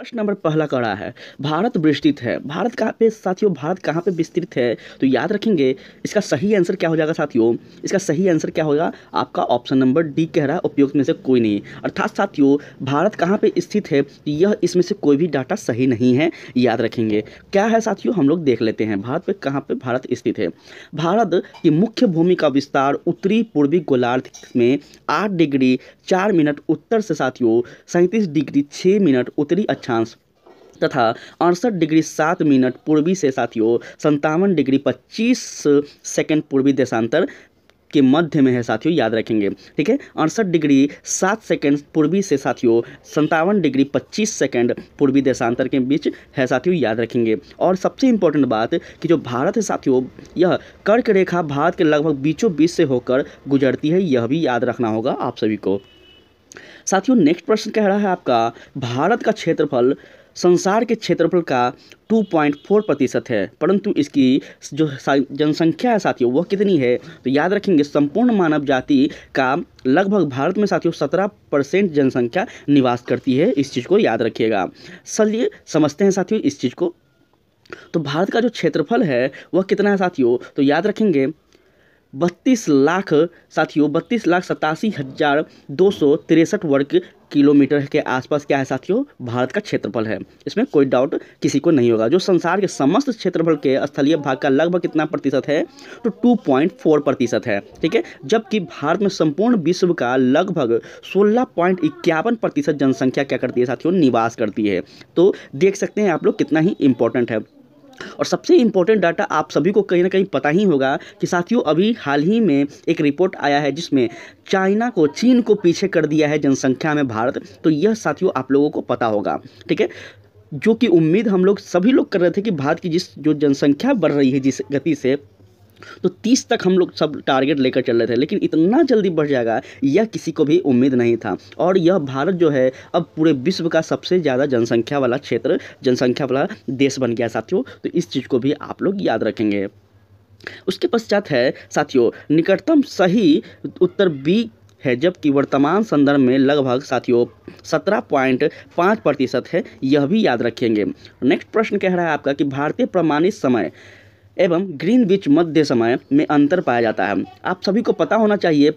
प्रश्न नंबर पहला कड़ा है भारत विस्तृत है भारत कहाँ पे साथियों भारत कहाँ पे विस्तृत है तो याद रखेंगे इसका सही आंसर क्या हो जाएगा साथियों इसका सही आंसर क्या होगा आपका ऑप्शन नंबर डी कह रहा है उपयुक्त में से कोई नहीं अर्थात साथियों भारत कहाँ पे स्थित है यह इसमें से कोई भी डाटा सही नहीं है याद रखेंगे क्या है साथियों हम लोग देख लेते हैं भारत पे कहाँ पे भारत स्थित है भारत की मुख्य भूमि का विस्तार उत्तरी पूर्वी गोलार्ध में आठ डिग्री चार मिनट उत्तर से साथियों सैंतीस डिग्री छः मिनट उत्तरी अच्छा अक्षांश तथा अड़सठ डिग्री सात मिनट पूर्वी से साथियों संतावन डिग्री पच्चीस सेकंड पूर्वी देशांतर के मध्य में है साथियों याद रखेंगे ठीक है अड़सठ डिग्री सात सेकंड पूर्वी से साथियों संतावन डिग्री पच्चीस सेकंड पूर्वी देशांतर के बीच है साथियों याद रखेंगे और सबसे इम्पोर्टेंट बात कि जो भारत है साथियों यह कर्क रेखा भारत के लगभग बीचों बीच से होकर गुजरती है यह भी याद रखना होगा आप सभी को साथियों नेक्स्ट प्रश्न कह रहा है आपका भारत का क्षेत्रफल संसार के क्षेत्रफल का 2.4 प्रतिशत है परंतु इसकी जो जनसंख्या है साथियों वह कितनी है तो याद रखेंगे संपूर्ण मानव जाति का लगभग भारत में साथियों 17 परसेंट जनसंख्या निवास करती है इस चीज़ को याद रखिएगा चलिए समझते हैं साथियों इस चीज़ को तो भारत का जो क्षेत्रफल है वह कितना है साथियों तो याद रखेंगे बत्तीस लाख साथियों बत्तीस लाख सतासी हज़ार दो सौ तिरसठ वर्ग किलोमीटर के आसपास क्या है साथियों भारत का क्षेत्रफल है इसमें कोई डाउट किसी को नहीं होगा जो संसार के समस्त क्षेत्रफल के स्थलीय भाग का लगभग कितना प्रतिशत है तो 2.4 प्रतिशत है ठीक है जबकि भारत में संपूर्ण विश्व का लगभग सोलह पॉइंट इक्यावन प्रतिशत जनसंख्या क्या करती है साथियों निवास करती है तो देख सकते हैं आप लोग कितना ही इंपॉर्टेंट है और सबसे इम्पोर्टेंट डाटा आप सभी को कहीं ना कहीं पता ही होगा कि साथियों अभी हाल ही में एक रिपोर्ट आया है जिसमें चाइना को चीन को पीछे कर दिया है जनसंख्या में भारत तो यह साथियों आप लोगों को पता होगा ठीक है जो कि उम्मीद हम लोग सभी लोग कर रहे थे कि भारत की जिस जो जनसंख्या बढ़ रही है जिस गति से तो तीस तक हम लोग सब टारगेट लेकर चल रहे थे लेकिन इतना जल्दी बढ़ जाएगा यह किसी को भी उम्मीद नहीं था और यह भारत जो है अब पूरे विश्व का सबसे ज़्यादा जनसंख्या वाला क्षेत्र जनसंख्या वाला देश बन गया साथियों तो इस चीज़ को भी आप लोग याद रखेंगे उसके पश्चात है साथियों निकटतम सही उत्तर बी है जबकि वर्तमान संदर्भ में लगभग साथियों सत्रह पॉइंट पाँच प्रतिशत है यह भी याद रखेंगे नेक्स्ट प्रश्न कह रहा है आपका कि भारतीय प्रमाणित समय एवं ग्रीन बीच मध्य समय में अंतर पाया जाता है आप सभी को पता होना चाहिए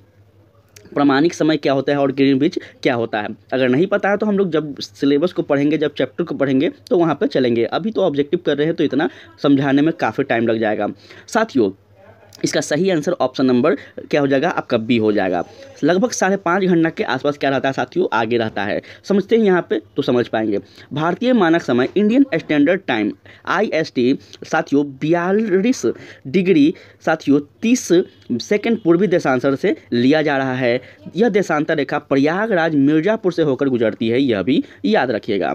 प्रमाणिक समय क्या होता है और ग्रीन बीच क्या होता है अगर नहीं पता है तो हम लोग जब सिलेबस को पढ़ेंगे जब चैप्टर को पढ़ेंगे तो वहाँ पर चलेंगे अभी तो ऑब्जेक्टिव कर रहे हैं तो इतना समझाने में काफ़ी टाइम लग जाएगा साथियों इसका सही आंसर ऑप्शन नंबर क्या हो जाएगा आपका बी हो जाएगा लगभग साढ़े पाँच घंटा के आसपास क्या रहता है साथियों आगे रहता है समझते हैं यहाँ पे तो समझ पाएंगे भारतीय मानक समय इंडियन स्टैंडर्ड टाइम आईएसटी साथियों बयालीस डिग्री साथियों तीस सेकंड पूर्वी देशांतर से लिया जा रहा है यह देशांतर रेखा प्रयागराज मिर्जापुर से होकर गुजरती है यह भी याद रखिएगा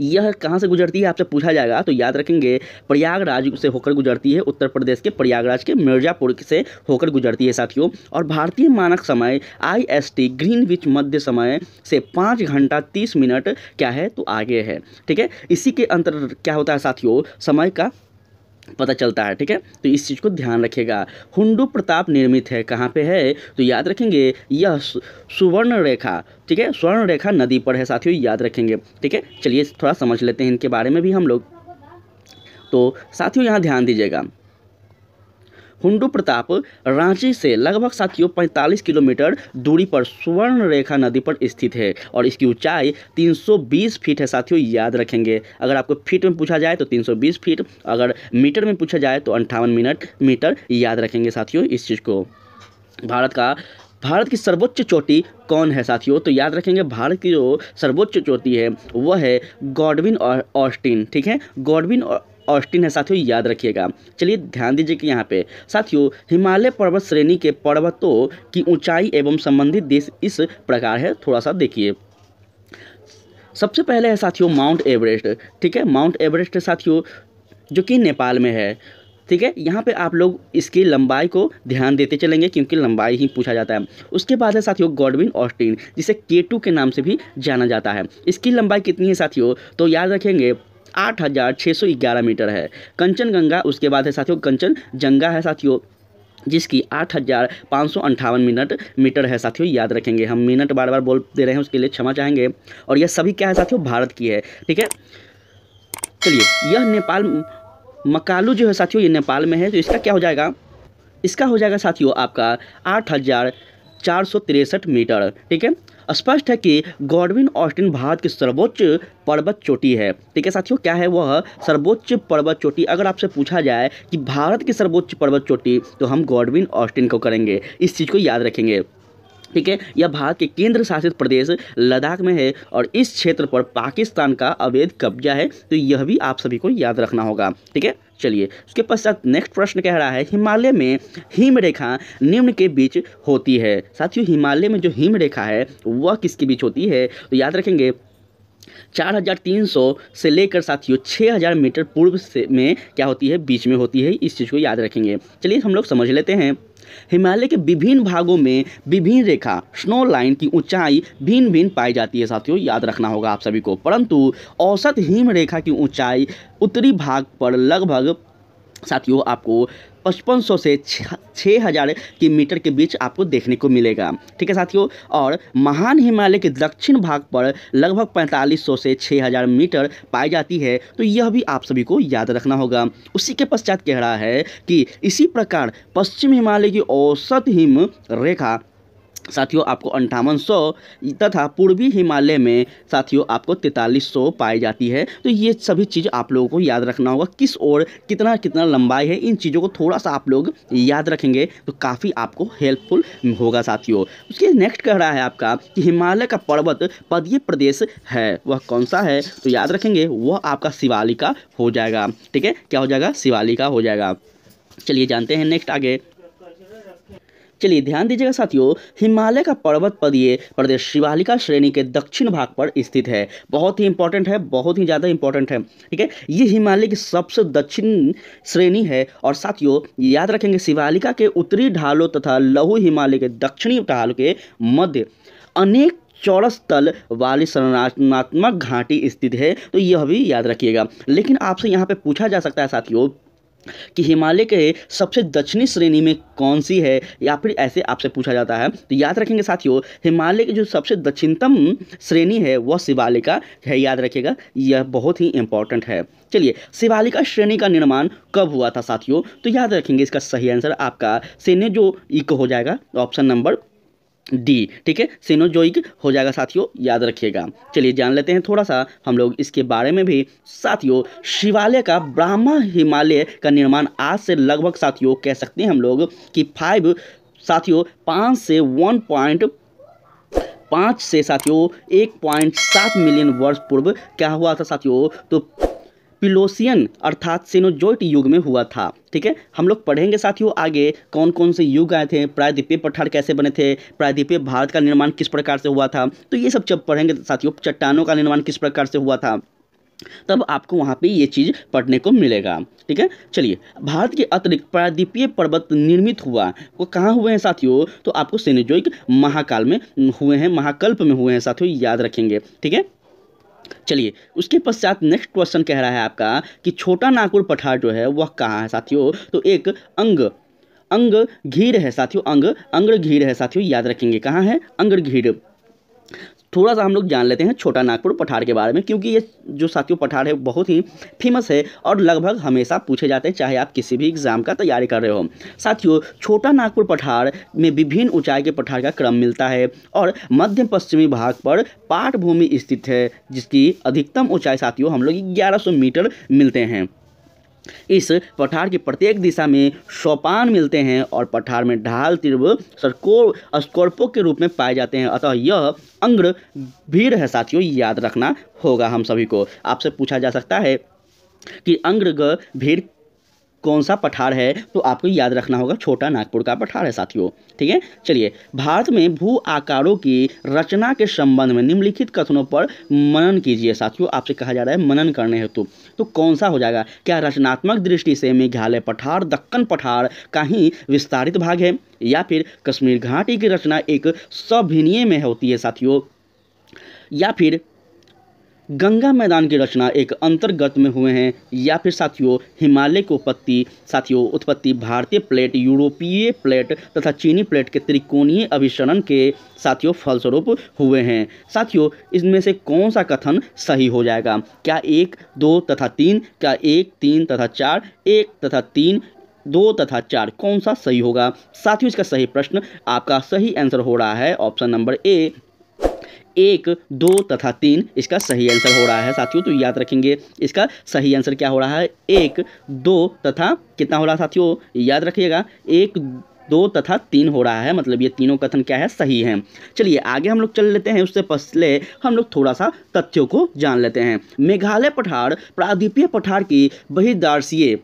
यह कहाँ से गुजरती है आपसे पूछा जाएगा तो याद रखेंगे प्रयागराज से होकर गुजरती है उत्तर प्रदेश के प्रयागराज के मिर्जापुर से होकर गुजरती है साथियों और भारतीय मानक समय आई एस टी ग्रीनविच मध्य समय से पाँच घंटा तीस मिनट क्या है तो आगे है ठीक है इसी के अंतर क्या होता है साथियों समय का पता चलता है ठीक है तो इस चीज़ को ध्यान रखिएगा हुंडू प्रताप निर्मित है कहाँ पे है तो याद रखेंगे यह सुवर्ण रेखा ठीक है स्वर्ण रेखा नदी पर है साथियों याद रखेंगे ठीक है चलिए थोड़ा समझ लेते हैं इनके बारे में भी हम लोग तो साथियों यहाँ ध्यान दीजिएगा हुंडू प्रताप रांची से लगभग साथियों 45 किलोमीटर दूरी पर स्वर्ण रेखा नदी पर स्थित है और इसकी ऊंचाई 320 फीट है साथियों याद रखेंगे अगर आपको फीट में पूछा जाए तो 320 फीट अगर मीटर में पूछा जाए तो अंठावन मिनट मीटर याद रखेंगे साथियों इस चीज़ को भारत का भारत की सर्वोच्च चोटी कौन है साथियों तो याद रखेंगे भारत की जो सर्वोच्च चोटी है वह है गॉडविन और ऑस्टिन ठीक है गॉडविन और ऑस्टिन है साथियों याद रखिएगा चलिए ध्यान दीजिए कि यहाँ पे साथियों हिमालय पर्वत श्रेणी के पर्वतों की ऊंचाई एवं संबंधित देश इस प्रकार है थोड़ा सा देखिए सबसे पहले है साथियों माउंट एवरेस्ट ठीक है माउंट एवरेस्ट साथियों जो कि नेपाल में है ठीक है यहाँ पे आप लोग इसकी लंबाई को ध्यान देते चलेंगे क्योंकि लंबाई ही पूछा जाता है उसके बाद है साथियों गॉडविन ऑस्टिन जिसे के के नाम से भी जाना जाता है इसकी लंबाई कितनी है साथियों तो याद रखेंगे आठ हज़ार छः सौ ग्यारह मीटर है कंचनगंगा उसके बाद है साथियों कंचन जंगा है साथियों जिसकी आठ हज़ार पाँच सौ अंठावन मिनट मीटर है साथियों याद रखेंगे हम मिनट बार बार बोल दे रहे हैं उसके लिए क्षमा चाहेंगे और यह सभी क्या है साथियों भारत की है ठीक है चलिए यह नेपाल मकालू जो है साथियों ये नेपाल में है तो इसका क्या हो जाएगा इसका हो जाएगा साथियों आपका आठ हज़ार चार मीटर ठीक है स्पष्ट है कि गॉडविन ऑस्टिन भारत की सर्वोच्च पर्वत चोटी है ठीक है साथियों क्या है वह सर्वोच्च पर्वत चोटी अगर आपसे पूछा जाए कि भारत की सर्वोच्च पर्वत चोटी तो हम गॉडविन ऑस्टिन को करेंगे इस चीज़ को याद रखेंगे ठीक है यह भारत के केंद्र शासित प्रदेश लद्दाख में है और इस क्षेत्र पर पाकिस्तान का अवैध कब्जा है तो यह भी आप सभी को याद रखना होगा ठीक है चलिए उसके पश्चात नेक्स्ट प्रश्न कह रहा है हिमालय में हिम रेखा निम्न के बीच होती है साथियों हिमालय में जो हिम रेखा है वह किसके बीच होती है तो याद रखेंगे 4,300 से लेकर साथियों 6,000 मीटर पूर्व से में क्या होती है बीच में होती है इस चीज़ को याद रखेंगे चलिए हम लोग समझ लेते हैं हिमालय के विभिन्न भागों में विभिन्न रेखा स्नो लाइन की ऊंचाई भिन्न भिन्न पाई जाती है साथियों याद रखना होगा आप सभी को परंतु औसत हिम रेखा की ऊंचाई उत्तरी भाग पर लगभग साथियों आपको पचपन सौ से छः हज़ार किलोमीटर के बीच आपको देखने को मिलेगा ठीक है साथियों और महान हिमालय के दक्षिण भाग पर लगभग पैंतालीस सौ से छः हज़ार मीटर पाई जाती है तो यह भी आप सभी को याद रखना होगा उसी के पश्चात कह रहा है कि इसी प्रकार पश्चिम हिमालय की औसत हिम रेखा साथियों आपको अंठावन सौ तथा पूर्वी हिमालय में साथियों आपको तैंतालीस सौ पाई जाती है तो ये सभी चीज़ आप लोगों को याद रखना होगा किस ओर कितना कितना लंबाई है इन चीज़ों को थोड़ा सा आप लोग याद रखेंगे तो काफ़ी आपको हेल्पफुल होगा साथियों उसके नेक्स्ट कह रहा है आपका कि हिमालय का पर्वत पदीय प्रदेश है वह कौन सा है तो याद रखेंगे वह आपका शिवालिका हो जाएगा ठीक है क्या हो जाएगा शिवालिका हो जाएगा चलिए जानते हैं नेक्स्ट आगे चलिए ध्यान दीजिएगा साथियों हिमालय का पर्वत पदीय ये प्रदेश शिवालिका श्रेणी के दक्षिण भाग पर स्थित है बहुत ही इंपॉर्टेंट है बहुत ही ज़्यादा इंपॉर्टेंट है ठीक है ये हिमालय की सबसे दक्षिण श्रेणी है और साथियों याद रखेंगे शिवालिका के उत्तरी ढालों तथा लहु हिमालय के दक्षिणी ढाल के मध्य अनेक चौरस तल वाली संरचनात्मक घाटी स्थित है तो यह भी याद रखिएगा लेकिन आपसे यहाँ पे पूछा जा सकता है साथियों कि हिमालय के सबसे दक्षिणी श्रेणी में कौन सी है या फिर ऐसे आपसे पूछा जाता है तो याद रखेंगे साथियों हिमालय की जो सबसे दक्षिणतम श्रेणी है वह शिवालिका है याद रखिएगा यह बहुत ही इंपॉर्टेंट है चलिए शिवालिका श्रेणी का निर्माण कब हुआ था साथियों तो याद रखेंगे इसका सही आंसर आपका सेने जो इक हो जाएगा ऑप्शन नंबर डी ठीक है सिनोजोइक हो जाएगा साथियों याद रखिएगा चलिए जान लेते हैं थोड़ा सा हम लोग इसके बारे में भी साथियों शिवालय का ब्राह्मण हिमालय का निर्माण आज से लगभग साथियों कह सकते हैं हम लोग कि फाइव साथियों पाँच से वन पॉइंट पाँच से साथियों एक पॉइंट सात मिलियन वर्ष पूर्व क्या हुआ था साथियों तो पिलोसियन अर्थात सेनोजोइट युग में हुआ था ठीक है हम लोग पढ़ेंगे साथियों आगे कौन कौन से युग आए थे प्रायद्वीपीय पठार कैसे बने थे प्रायद्वीपीय भारत का निर्माण किस प्रकार से हुआ था तो ये सब जब पढ़ेंगे साथियों चट्टानों का निर्माण किस प्रकार से हुआ था तब आपको वहाँ पे ये चीज़ पढ़ने को मिलेगा ठीक है चलिए भारत के अतिरिक्त प्रायद्वीपीय पर्वत निर्मित हुआ वो कहाँ हुए हैं साथियों तो आपको सेनेजोइक महाकाल में हुए हैं महाकल्प में हुए हैं साथियों याद रखेंगे ठीक है चलिए उसके पश्चात नेक्स्ट क्वेश्चन कह रहा है आपका कि छोटा नागपुर पठार जो है वह कहाँ है साथियों तो एक अंग अंग घीर है साथियों अंग अंग्र घीर है साथियों याद रखेंगे कहाँ है अंग्र घीर थोड़ा सा हम लोग जान लेते हैं छोटा नागपुर पठार के बारे में क्योंकि ये जो साथियों पठार है बहुत ही फेमस है और लगभग हमेशा पूछे जाते हैं चाहे आप किसी भी एग्ज़ाम का तैयारी कर रहे हो साथियों छोटा नागपुर पठार में विभिन्न ऊंचाई के पठार का क्रम मिलता है और मध्य पश्चिमी भाग पर पाठभूमि स्थित है जिसकी अधिकतम ऊँचाई साथियों हम लोग ग्यारह मीटर मिलते हैं इस पठार की प्रत्येक दिशा में सोपान मिलते हैं और पठार में ढाल तीर्व सरको स्कोर्पो के रूप में पाए जाते हैं अतः यह अंग्र भीड़ है साथियों याद रखना होगा हम सभी को आपसे पूछा जा सकता है कि अंग्रग भीड़ कौन सा पठार है तो आपको याद रखना होगा छोटा नागपुर का पठार है साथियों ठीक है चलिए भारत में भू आकारों की रचना के संबंध में निम्नलिखित कथनों पर मनन कीजिए साथियों आपसे कहा जा रहा है मनन करने हेतु तो कौन सा हो जाएगा क्या रचनात्मक दृष्टि से मेघालय पठार दक्कन पठार का ही विस्तारित भाग है या फिर कश्मीर घाटी की रचना एक सभिनीय में होती है साथियों या फिर गंगा मैदान की रचना एक अंतर्गत में हुए हैं या फिर साथियों हिमालय की उत्पत्ति साथियों उत्पत्ति भारतीय प्लेट यूरोपीय प्लेट तथा चीनी प्लेट के त्रिकोणीय अभिसरण के साथियों फलस्वरूप हुए हैं साथियों इसमें से कौन सा कथन सही हो जाएगा क्या एक दो तथा तीन क्या एक तीन तथा चार एक तथा तीन दो तथा चार कौन सा सही होगा साथियों इसका सही प्रश्न आपका सही आंसर हो रहा है ऑप्शन नंबर ए एक दो तथा तीन इसका सही आंसर हो रहा है साथियों तो याद रखेंगे इसका सही आंसर क्या हो रहा है एक दो तथा कितना हो रहा है साथियों याद रखिएगा एक दो तथा तीन हो रहा है मतलब ये तीनों कथन क्या है सही है चलिए आगे हम लोग चल लेते हैं उससे पहले हम लोग थोड़ा सा तथ्यों को जान लेते हैं मेघालय पठार प्रादीपीय पठार की बहिदार्शीय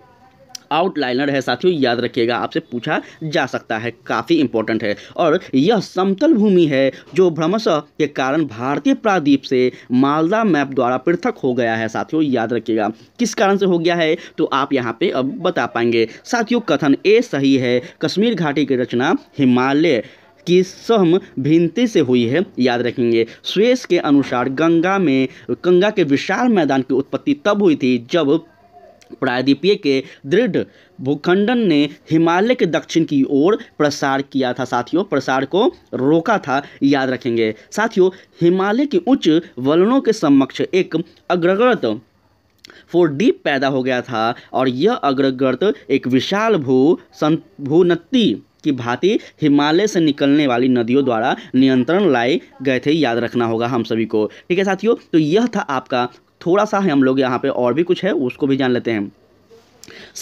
आउटलाइनर है साथियों याद रखिएगा आपसे पूछा जा सकता है काफ़ी इंपॉर्टेंट है और यह समतल भूमि है जो भ्रमश के कारण भारतीय प्रादीप से मालदा मैप द्वारा पृथक हो गया है साथियों याद रखिएगा किस कारण से हो गया है तो आप यहाँ पे अब बता पाएंगे साथियों कथन ए सही है कश्मीर घाटी की रचना हिमालय की सहम भिन्नति से हुई है याद रखेंगे स्वेस के अनुसार गंगा में गंगा के विशाल मैदान की उत्पत्ति तब हुई थी जब प्रायद्वीपीय के दृढ़ भूखंडन ने हिमालय के दक्षिण की ओर प्रसार किया था साथियों प्रसार को रोका था याद रखेंगे साथियों हिमालय के उच्च वलनों के समक्ष एक अग्रगत फोर डीप पैदा हो गया था और यह अग्रगत एक विशाल भू सं भूनत्ती की भांति हिमालय से निकलने वाली नदियों द्वारा नियंत्रण लाए गए थे याद रखना होगा हम सभी को ठीक है साथियों तो यह था आपका थोड़ा सा है हम लोग यहाँ पे और भी कुछ है उसको भी जान लेते हैं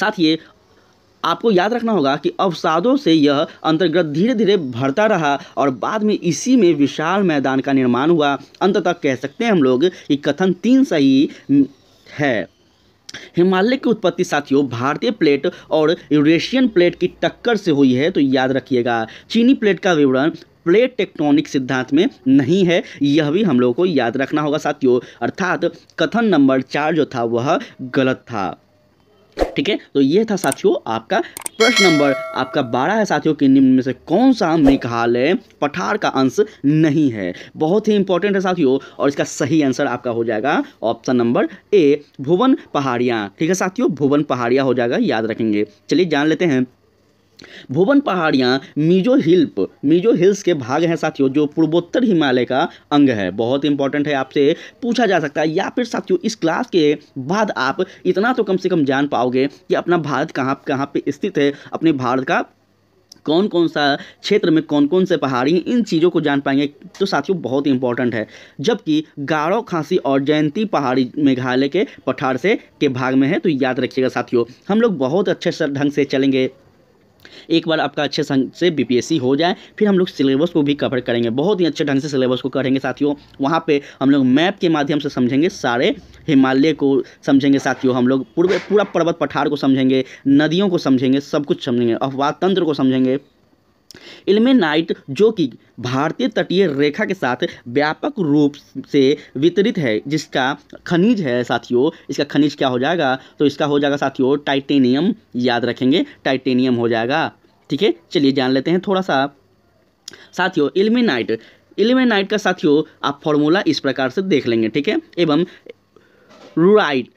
साथ ही आपको याद रखना होगा कि अवसादों से यह अंतर्गत धीरे धीरे भरता रहा और बाद में इसी में विशाल मैदान का निर्माण हुआ अंत तक कह सकते हैं हम लोग कि कथन तीन सही है हिमालय की उत्पत्ति साथियों भारतीय प्लेट और यूरेशियन प्लेट की टक्कर से हुई है तो याद रखिएगा चीनी प्लेट का विवरण प्लेट टेक्टोनिक सिद्धांत में नहीं है यह भी हम लोगों को याद रखना होगा साथियों अर्थात कथन नंबर चार जो था वह गलत था ठीक है तो यह था साथियों आपका प्रश्न नंबर आपका बारह है साथियों कि निम्न में से कौन सा मेघालय पठार का अंश नहीं है बहुत ही इंपॉर्टेंट है साथियों और इसका सही आंसर आपका हो जाएगा ऑप्शन नंबर ए भुवन पहाड़ियाँ ठीक है साथियों भुवन पहाड़ियाँ हो जाएगा याद रखेंगे चलिए जान लेते हैं भुवन पहाड़ियाँ मिजो हिल्प मिजो हिल्स के भाग हैं साथियों जो पूर्वोत्तर हिमालय का अंग है बहुत इंपॉर्टेंट है आपसे पूछा जा सकता है या फिर साथियों इस क्लास के बाद आप इतना तो कम से कम जान पाओगे कि अपना भारत कहाँ कहाँ पे स्थित है अपने भारत का कौन कौन सा क्षेत्र में कौन कौन से पहाड़ी इन चीज़ों को जान पाएंगे तो साथियों बहुत इंपॉर्टेंट है जबकि गाढ़ो खांसी और जयंती पहाड़ी मेघालय के पठार से के भाग में है तो याद रखिएगा साथियों हम लोग बहुत अच्छे ढंग से चलेंगे एक बार आपका अच्छे से बीपीएससी हो जाए फिर हम लोग सिलेबस को भी कवर करेंगे बहुत ही अच्छे ढंग से सिलेबस को करेंगे साथियों वहाँ पे हम लोग मैप के माध्यम से समझेंगे सारे हिमालय को समझेंगे साथियों हम लोग पूरे पूरा पर्वत पठार को समझेंगे नदियों को समझेंगे सब कुछ समझेंगे अफवाह तंत्र को समझेंगे इलमेनाइट जो कि भारतीय तटीय रेखा के साथ व्यापक रूप से वितरित है जिसका खनिज है साथियों इसका खनिज क्या हो जाएगा तो इसका हो जाएगा साथियों टाइटेनियम याद रखेंगे टाइटेनियम हो जाएगा ठीक है चलिए जान लेते हैं थोड़ा सा साथियों इलमेनाइट इलमेनाइट का साथियों आप फॉर्मूला इस प्रकार से देख लेंगे ठीक है एवं रूराइट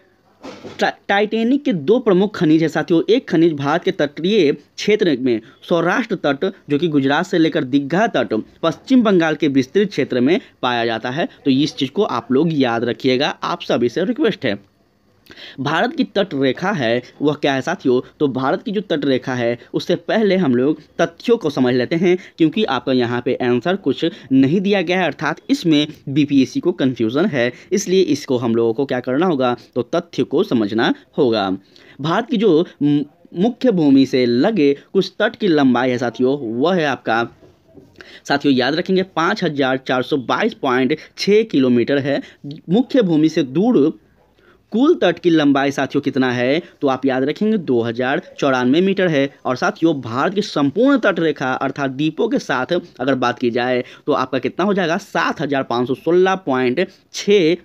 टाइटेनिक के दो प्रमुख खनिज है साथियों एक खनिज भारत के तटीय क्षेत्र में सौराष्ट्र तट जो कि गुजरात से लेकर दिग्घा तट पश्चिम बंगाल के विस्तृत क्षेत्र में पाया जाता है तो इस चीज़ को आप लोग याद रखिएगा आप सभी से रिक्वेस्ट है भारत की तट रेखा है वह क्या है साथियों तो भारत की जो तट रेखा है उससे पहले हम लोग तथ्यों को समझ लेते हैं क्योंकि आपका यहाँ पे आंसर कुछ नहीं दिया गया है अर्थात इसमें बीपीएससी को कन्फ्यूज़न है इसलिए इसको हम लोगों को क्या करना होगा तो तथ्य को समझना होगा भारत की जो मुख्य भूमि से लगे कुछ तट की लंबाई है साथियों वह है आपका साथियों याद रखेंगे पाँच हज़ार चार सौ बाईस पॉइंट छः किलोमीटर है मुख्य भूमि से दूर कुल तट की लंबाई साथियों कितना है तो आप याद रखेंगे दो हजार चौरानवे मीटर है और साथियों भारत की संपूर्ण तट रेखा अर्थात द्वीपों के साथ अगर बात की जाए तो आपका कितना हो जाएगा सात हजार पाँच सौ सोलह पॉइंट छः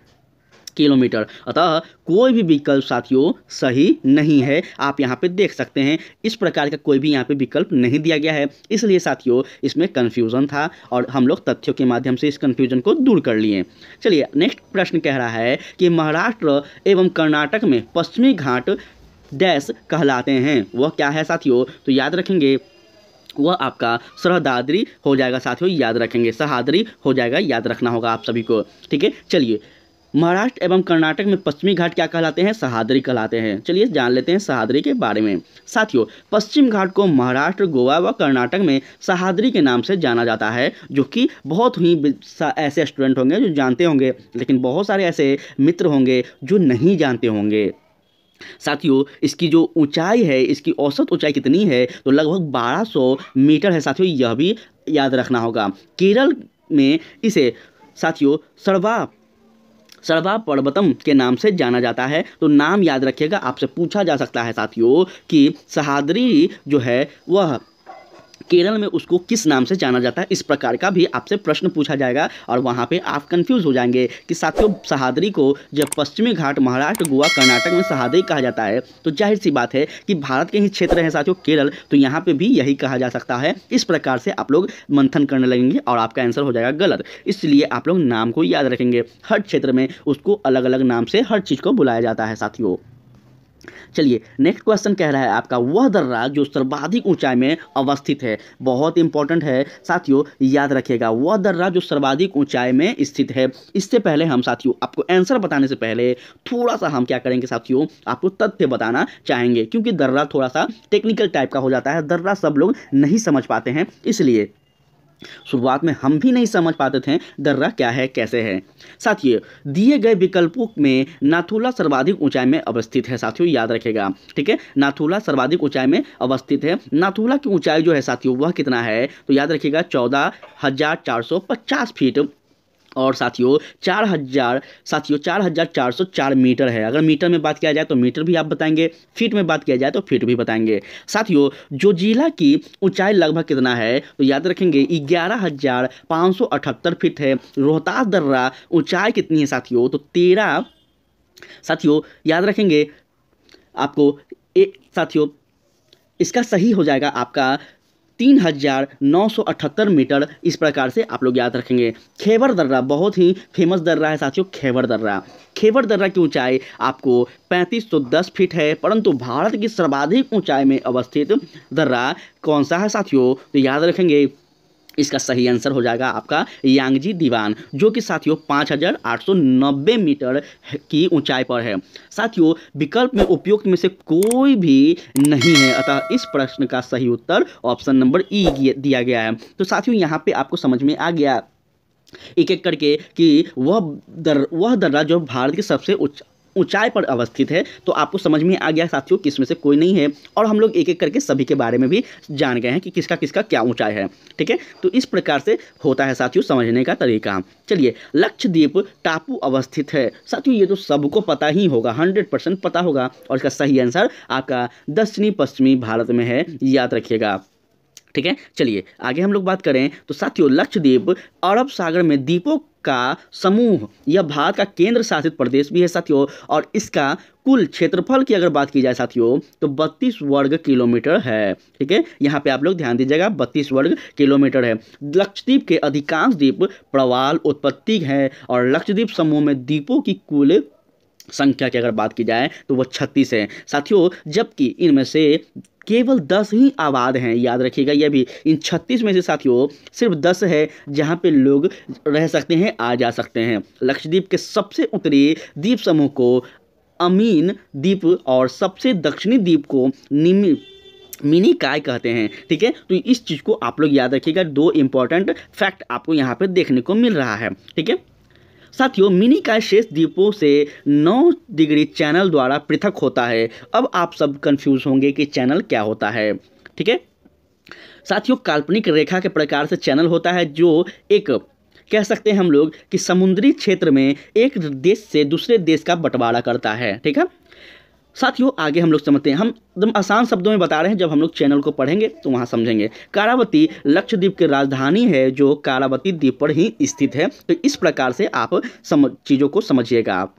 किलोमीटर अतः कोई भी विकल्प साथियों सही नहीं है आप यहाँ पे देख सकते हैं इस प्रकार का कोई भी यहाँ पे विकल्प नहीं दिया गया है इसलिए साथियों इसमें कन्फ्यूज़न था और हम लोग तथ्यों के माध्यम से इस कन्फ्यूजन को दूर कर लिए चलिए नेक्स्ट प्रश्न कह रहा है कि महाराष्ट्र एवं कर्नाटक में पश्चिमी घाट डैश कहलाते हैं वह क्या है साथियों तो याद रखेंगे वह आपका सरहदादरी हो जाएगा साथियों याद रखेंगे सहादरी हो जाएगा याद रखना होगा आप सभी को ठीक है चलिए महाराष्ट्र एवं कर्नाटक में पश्चिमी घाट क्या कहलाते हैं सहादरी कहलाते हैं चलिए जान लेते हैं सहादरी के बारे में साथियों पश्चिम घाट को महाराष्ट्र गोवा व कर्नाटक में सहादरी के नाम से जाना जाता है जो कि बहुत ही ऐसे स्टूडेंट होंगे जो जानते होंगे लेकिन बहुत सारे ऐसे मित्र होंगे जो नहीं जानते होंगे साथियों इसकी जो ऊंचाई है इसकी औसत ऊंचाई कितनी है तो लगभग 1200 मीटर है साथियों यह भी याद रखना होगा केरल में इसे साथियों सर्वा सर्वा पर्वतम के नाम से जाना जाता है तो नाम याद रखिएगा आपसे पूछा जा सकता है साथियों कि सहाद्री जो है वह केरल में उसको किस नाम से जाना जाता है इस प्रकार का भी आपसे प्रश्न पूछा जाएगा और वहाँ पर आप कन्फ्यूज़ हो जाएंगे कि साथियों सहादरी को जब पश्चिमी घाट महाराष्ट्र गोवा कर्नाटक में सहादरी कहा जाता है तो जाहिर सी बात है कि भारत के ही क्षेत्र हैं साथियों केरल तो यहाँ पर भी यही कहा जा सकता है इस प्रकार से आप लोग मंथन करने लगेंगे और आपका आंसर हो जाएगा गलत इसलिए आप लोग नाम को याद रखेंगे हर क्षेत्र में उसको अलग अलग नाम से हर चीज़ को बुलाया जाता है साथियों चलिए नेक्स्ट क्वेश्चन कह रहा है आपका वह दर्रा जो सर्वाधिक ऊंचाई में अवस्थित है बहुत इंपॉर्टेंट है साथियों याद रखिएगा वह दर्रा जो सर्वाधिक ऊंचाई में स्थित है इससे पहले हम साथियों आपको आंसर बताने से पहले थोड़ा सा हम क्या करेंगे साथियों आपको तथ्य बताना चाहेंगे क्योंकि दर्रा थोड़ा सा टेक्निकल टाइप का हो जाता है दर्रा सब लोग नहीं समझ पाते हैं इसलिए शुरुआत में हम भी नहीं समझ पाते थे दर्रा क्या है कैसे है साथियों दिए गए विकल्पों में नाथुला सर्वाधिक ऊंचाई में अवस्थित है साथियों याद रखेगा ठीक है नाथुला सर्वाधिक ऊंचाई में अवस्थित है नाथुला की ऊंचाई जो है साथियों वह कितना है तो याद रखिएगा चौदह हजार चार सौ पचास फीट और साथियों चार हज़ार साथियों चार हज़ार चार सौ चार मीटर है अगर मीटर में बात किया जाए तो मीटर भी आप बताएंगे फीट में बात किया जाए तो फीट भी बताएंगे साथियों जो जिला की ऊंचाई लगभग कितना है तो याद रखेंगे ग्यारह हज़ार पाँच सौ अठहत्तर फीट है रोहतास दर्रा ऊंचाई कितनी है साथियों तो तेरह साथियों याद रखेंगे आपको एक साथियों इसका सही हो जाएगा आपका तीन हज़ार नौ सौ अठहत्तर मीटर इस प्रकार से आप लोग याद रखेंगे खेवर दर्रा बहुत ही फेमस दर्रा है साथियों खेवर दर्रा खेवर दर्रा की ऊंचाई आपको पैंतीस तो दस फीट है परंतु भारत की सर्वाधिक ऊंचाई में अवस्थित दर्रा कौन सा है साथियों तो याद रखेंगे इसका सही आंसर हो जाएगा आपका यांगजी दीवान जो कि साथियों 5890 मीटर की ऊंचाई पर है साथियों विकल्प में उपयुक्त में से कोई भी नहीं है अतः इस प्रश्न का सही उत्तर ऑप्शन नंबर ई दिया गया है तो साथियों यहाँ पे आपको समझ में आ गया एक एक करके कि वह दर वह दर्रा जो भारत की सबसे उच्च ऊंचाई पर अवस्थित है तो आपको समझ में आ गया साथियों कि इसमें से कोई नहीं है और हम लोग एक एक करके सभी के बारे में भी जान गए हैं कि किसका किसका क्या ऊंचाई है ठीक है तो इस प्रकार से होता है साथियों समझने का तरीका चलिए लक्षद्वीप टापू अवस्थित है साथियों ये तो सबको पता ही होगा हंड्रेड परसेंट पता होगा और इसका सही आंसर आपका दक्षिणी पश्चिमी भारत में है याद रखिएगा ठीक है चलिए आगे हम लोग बात करें तो साथियों लक्षद्वीप अरब सागर में द्वीपों का समूह यह भारत का केंद्र शासित प्रदेश भी है साथियों और इसका कुल क्षेत्रफल की अगर बात की जाए साथियों तो 32 वर्ग किलोमीटर है ठीक है यहाँ पे आप लोग ध्यान दीजिएगा 32 वर्ग किलोमीटर है लक्षद्वीप के अधिकांश द्वीप प्रवाल उत्पत्ति हैं और लक्षद्वीप समूह में द्वीपों की कुल संख्या की अगर बात की जाए तो वह छत्तीस है साथियों जबकि इनमें से केवल दस ही आबाद हैं याद रखिएगा यह भी इन छत्तीस में से साथियों सिर्फ दस है जहाँ पे लोग रह सकते हैं आ जा सकते हैं लक्षद्वीप के सबसे उत्तरी द्वीप समूह को अमीन द्वीप और सबसे दक्षिणी द्वीप को निमी मिनी काय कहते हैं ठीक है तो इस चीज़ को आप लोग याद रखिएगा दो इंपॉर्टेंट फैक्ट आपको यहाँ पे देखने को मिल रहा है ठीक है साथियों मिनी का शेष द्वीपों से 9 डिग्री चैनल द्वारा पृथक होता है अब आप सब कंफ्यूज होंगे कि चैनल क्या होता है ठीक है साथियों काल्पनिक रेखा के प्रकार से चैनल होता है जो एक कह सकते हैं हम लोग कि समुद्री क्षेत्र में एक देश से दूसरे देश का बंटवारा करता है ठीक है साथियों आगे हम लोग समझते हैं हम एकदम आसान शब्दों में बता रहे हैं जब हम लोग चैनल को पढ़ेंगे तो वहाँ समझेंगे कारावती लक्षद्वीप की राजधानी है जो कारावती द्वीप पर ही स्थित है तो इस प्रकार से आप समझ चीज़ों को समझिएगा आप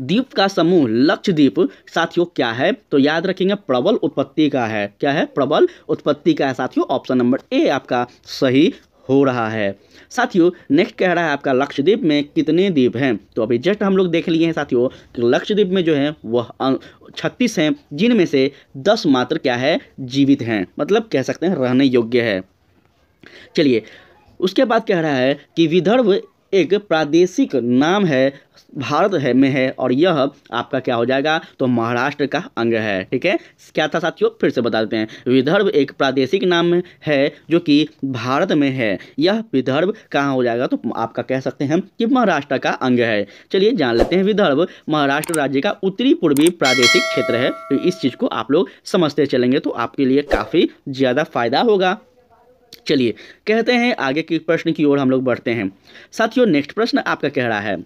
द्वीप का समूह लक्षद्वीप साथियों क्या है तो याद रखेंगे प्रबल उत्पत्ति का है क्या है प्रबल उत्पत्ति का है साथियों ऑप्शन नंबर ए आपका सही हो रहा है साथियों नेक्स्ट कह रहा है आपका लक्षद्वीप में कितने द्वीप हैं तो अभी जस्ट हम लोग देख लिए हैं साथियों कि लक्षद्वीप में जो है वह अं, छत्तीस हैं जिनमें से दस मात्र क्या है जीवित हैं मतलब कह सकते हैं रहने योग्य है चलिए उसके बाद कह रहा है कि विदर्भ एक प्रादेशिक नाम है भारत है में है और यह आपका क्या हो जाएगा तो महाराष्ट्र का अंग है ठीक है क्या था साथियों फिर से बता देते हैं विदर्भ एक प्रादेशिक नाम है जो कि भारत में है यह विदर्भ कहाँ हो जाएगा तो आपका कह सकते हैं कि महाराष्ट्र का अंग है चलिए जान लेते हैं विदर्भ महाराष्ट्र राज्य का उत्तरी पूर्वी प्रादेशिक क्षेत्र है तो इस चीज़ को आप लोग समझते चलेंगे तो आपके लिए काफ़ी ज़्यादा फायदा होगा चलिए कहते हैं आगे की प्रश्न की ओर हम लोग बढ़ते हैं साथियों नेक्स्ट प्रश्न आपका कह रहा है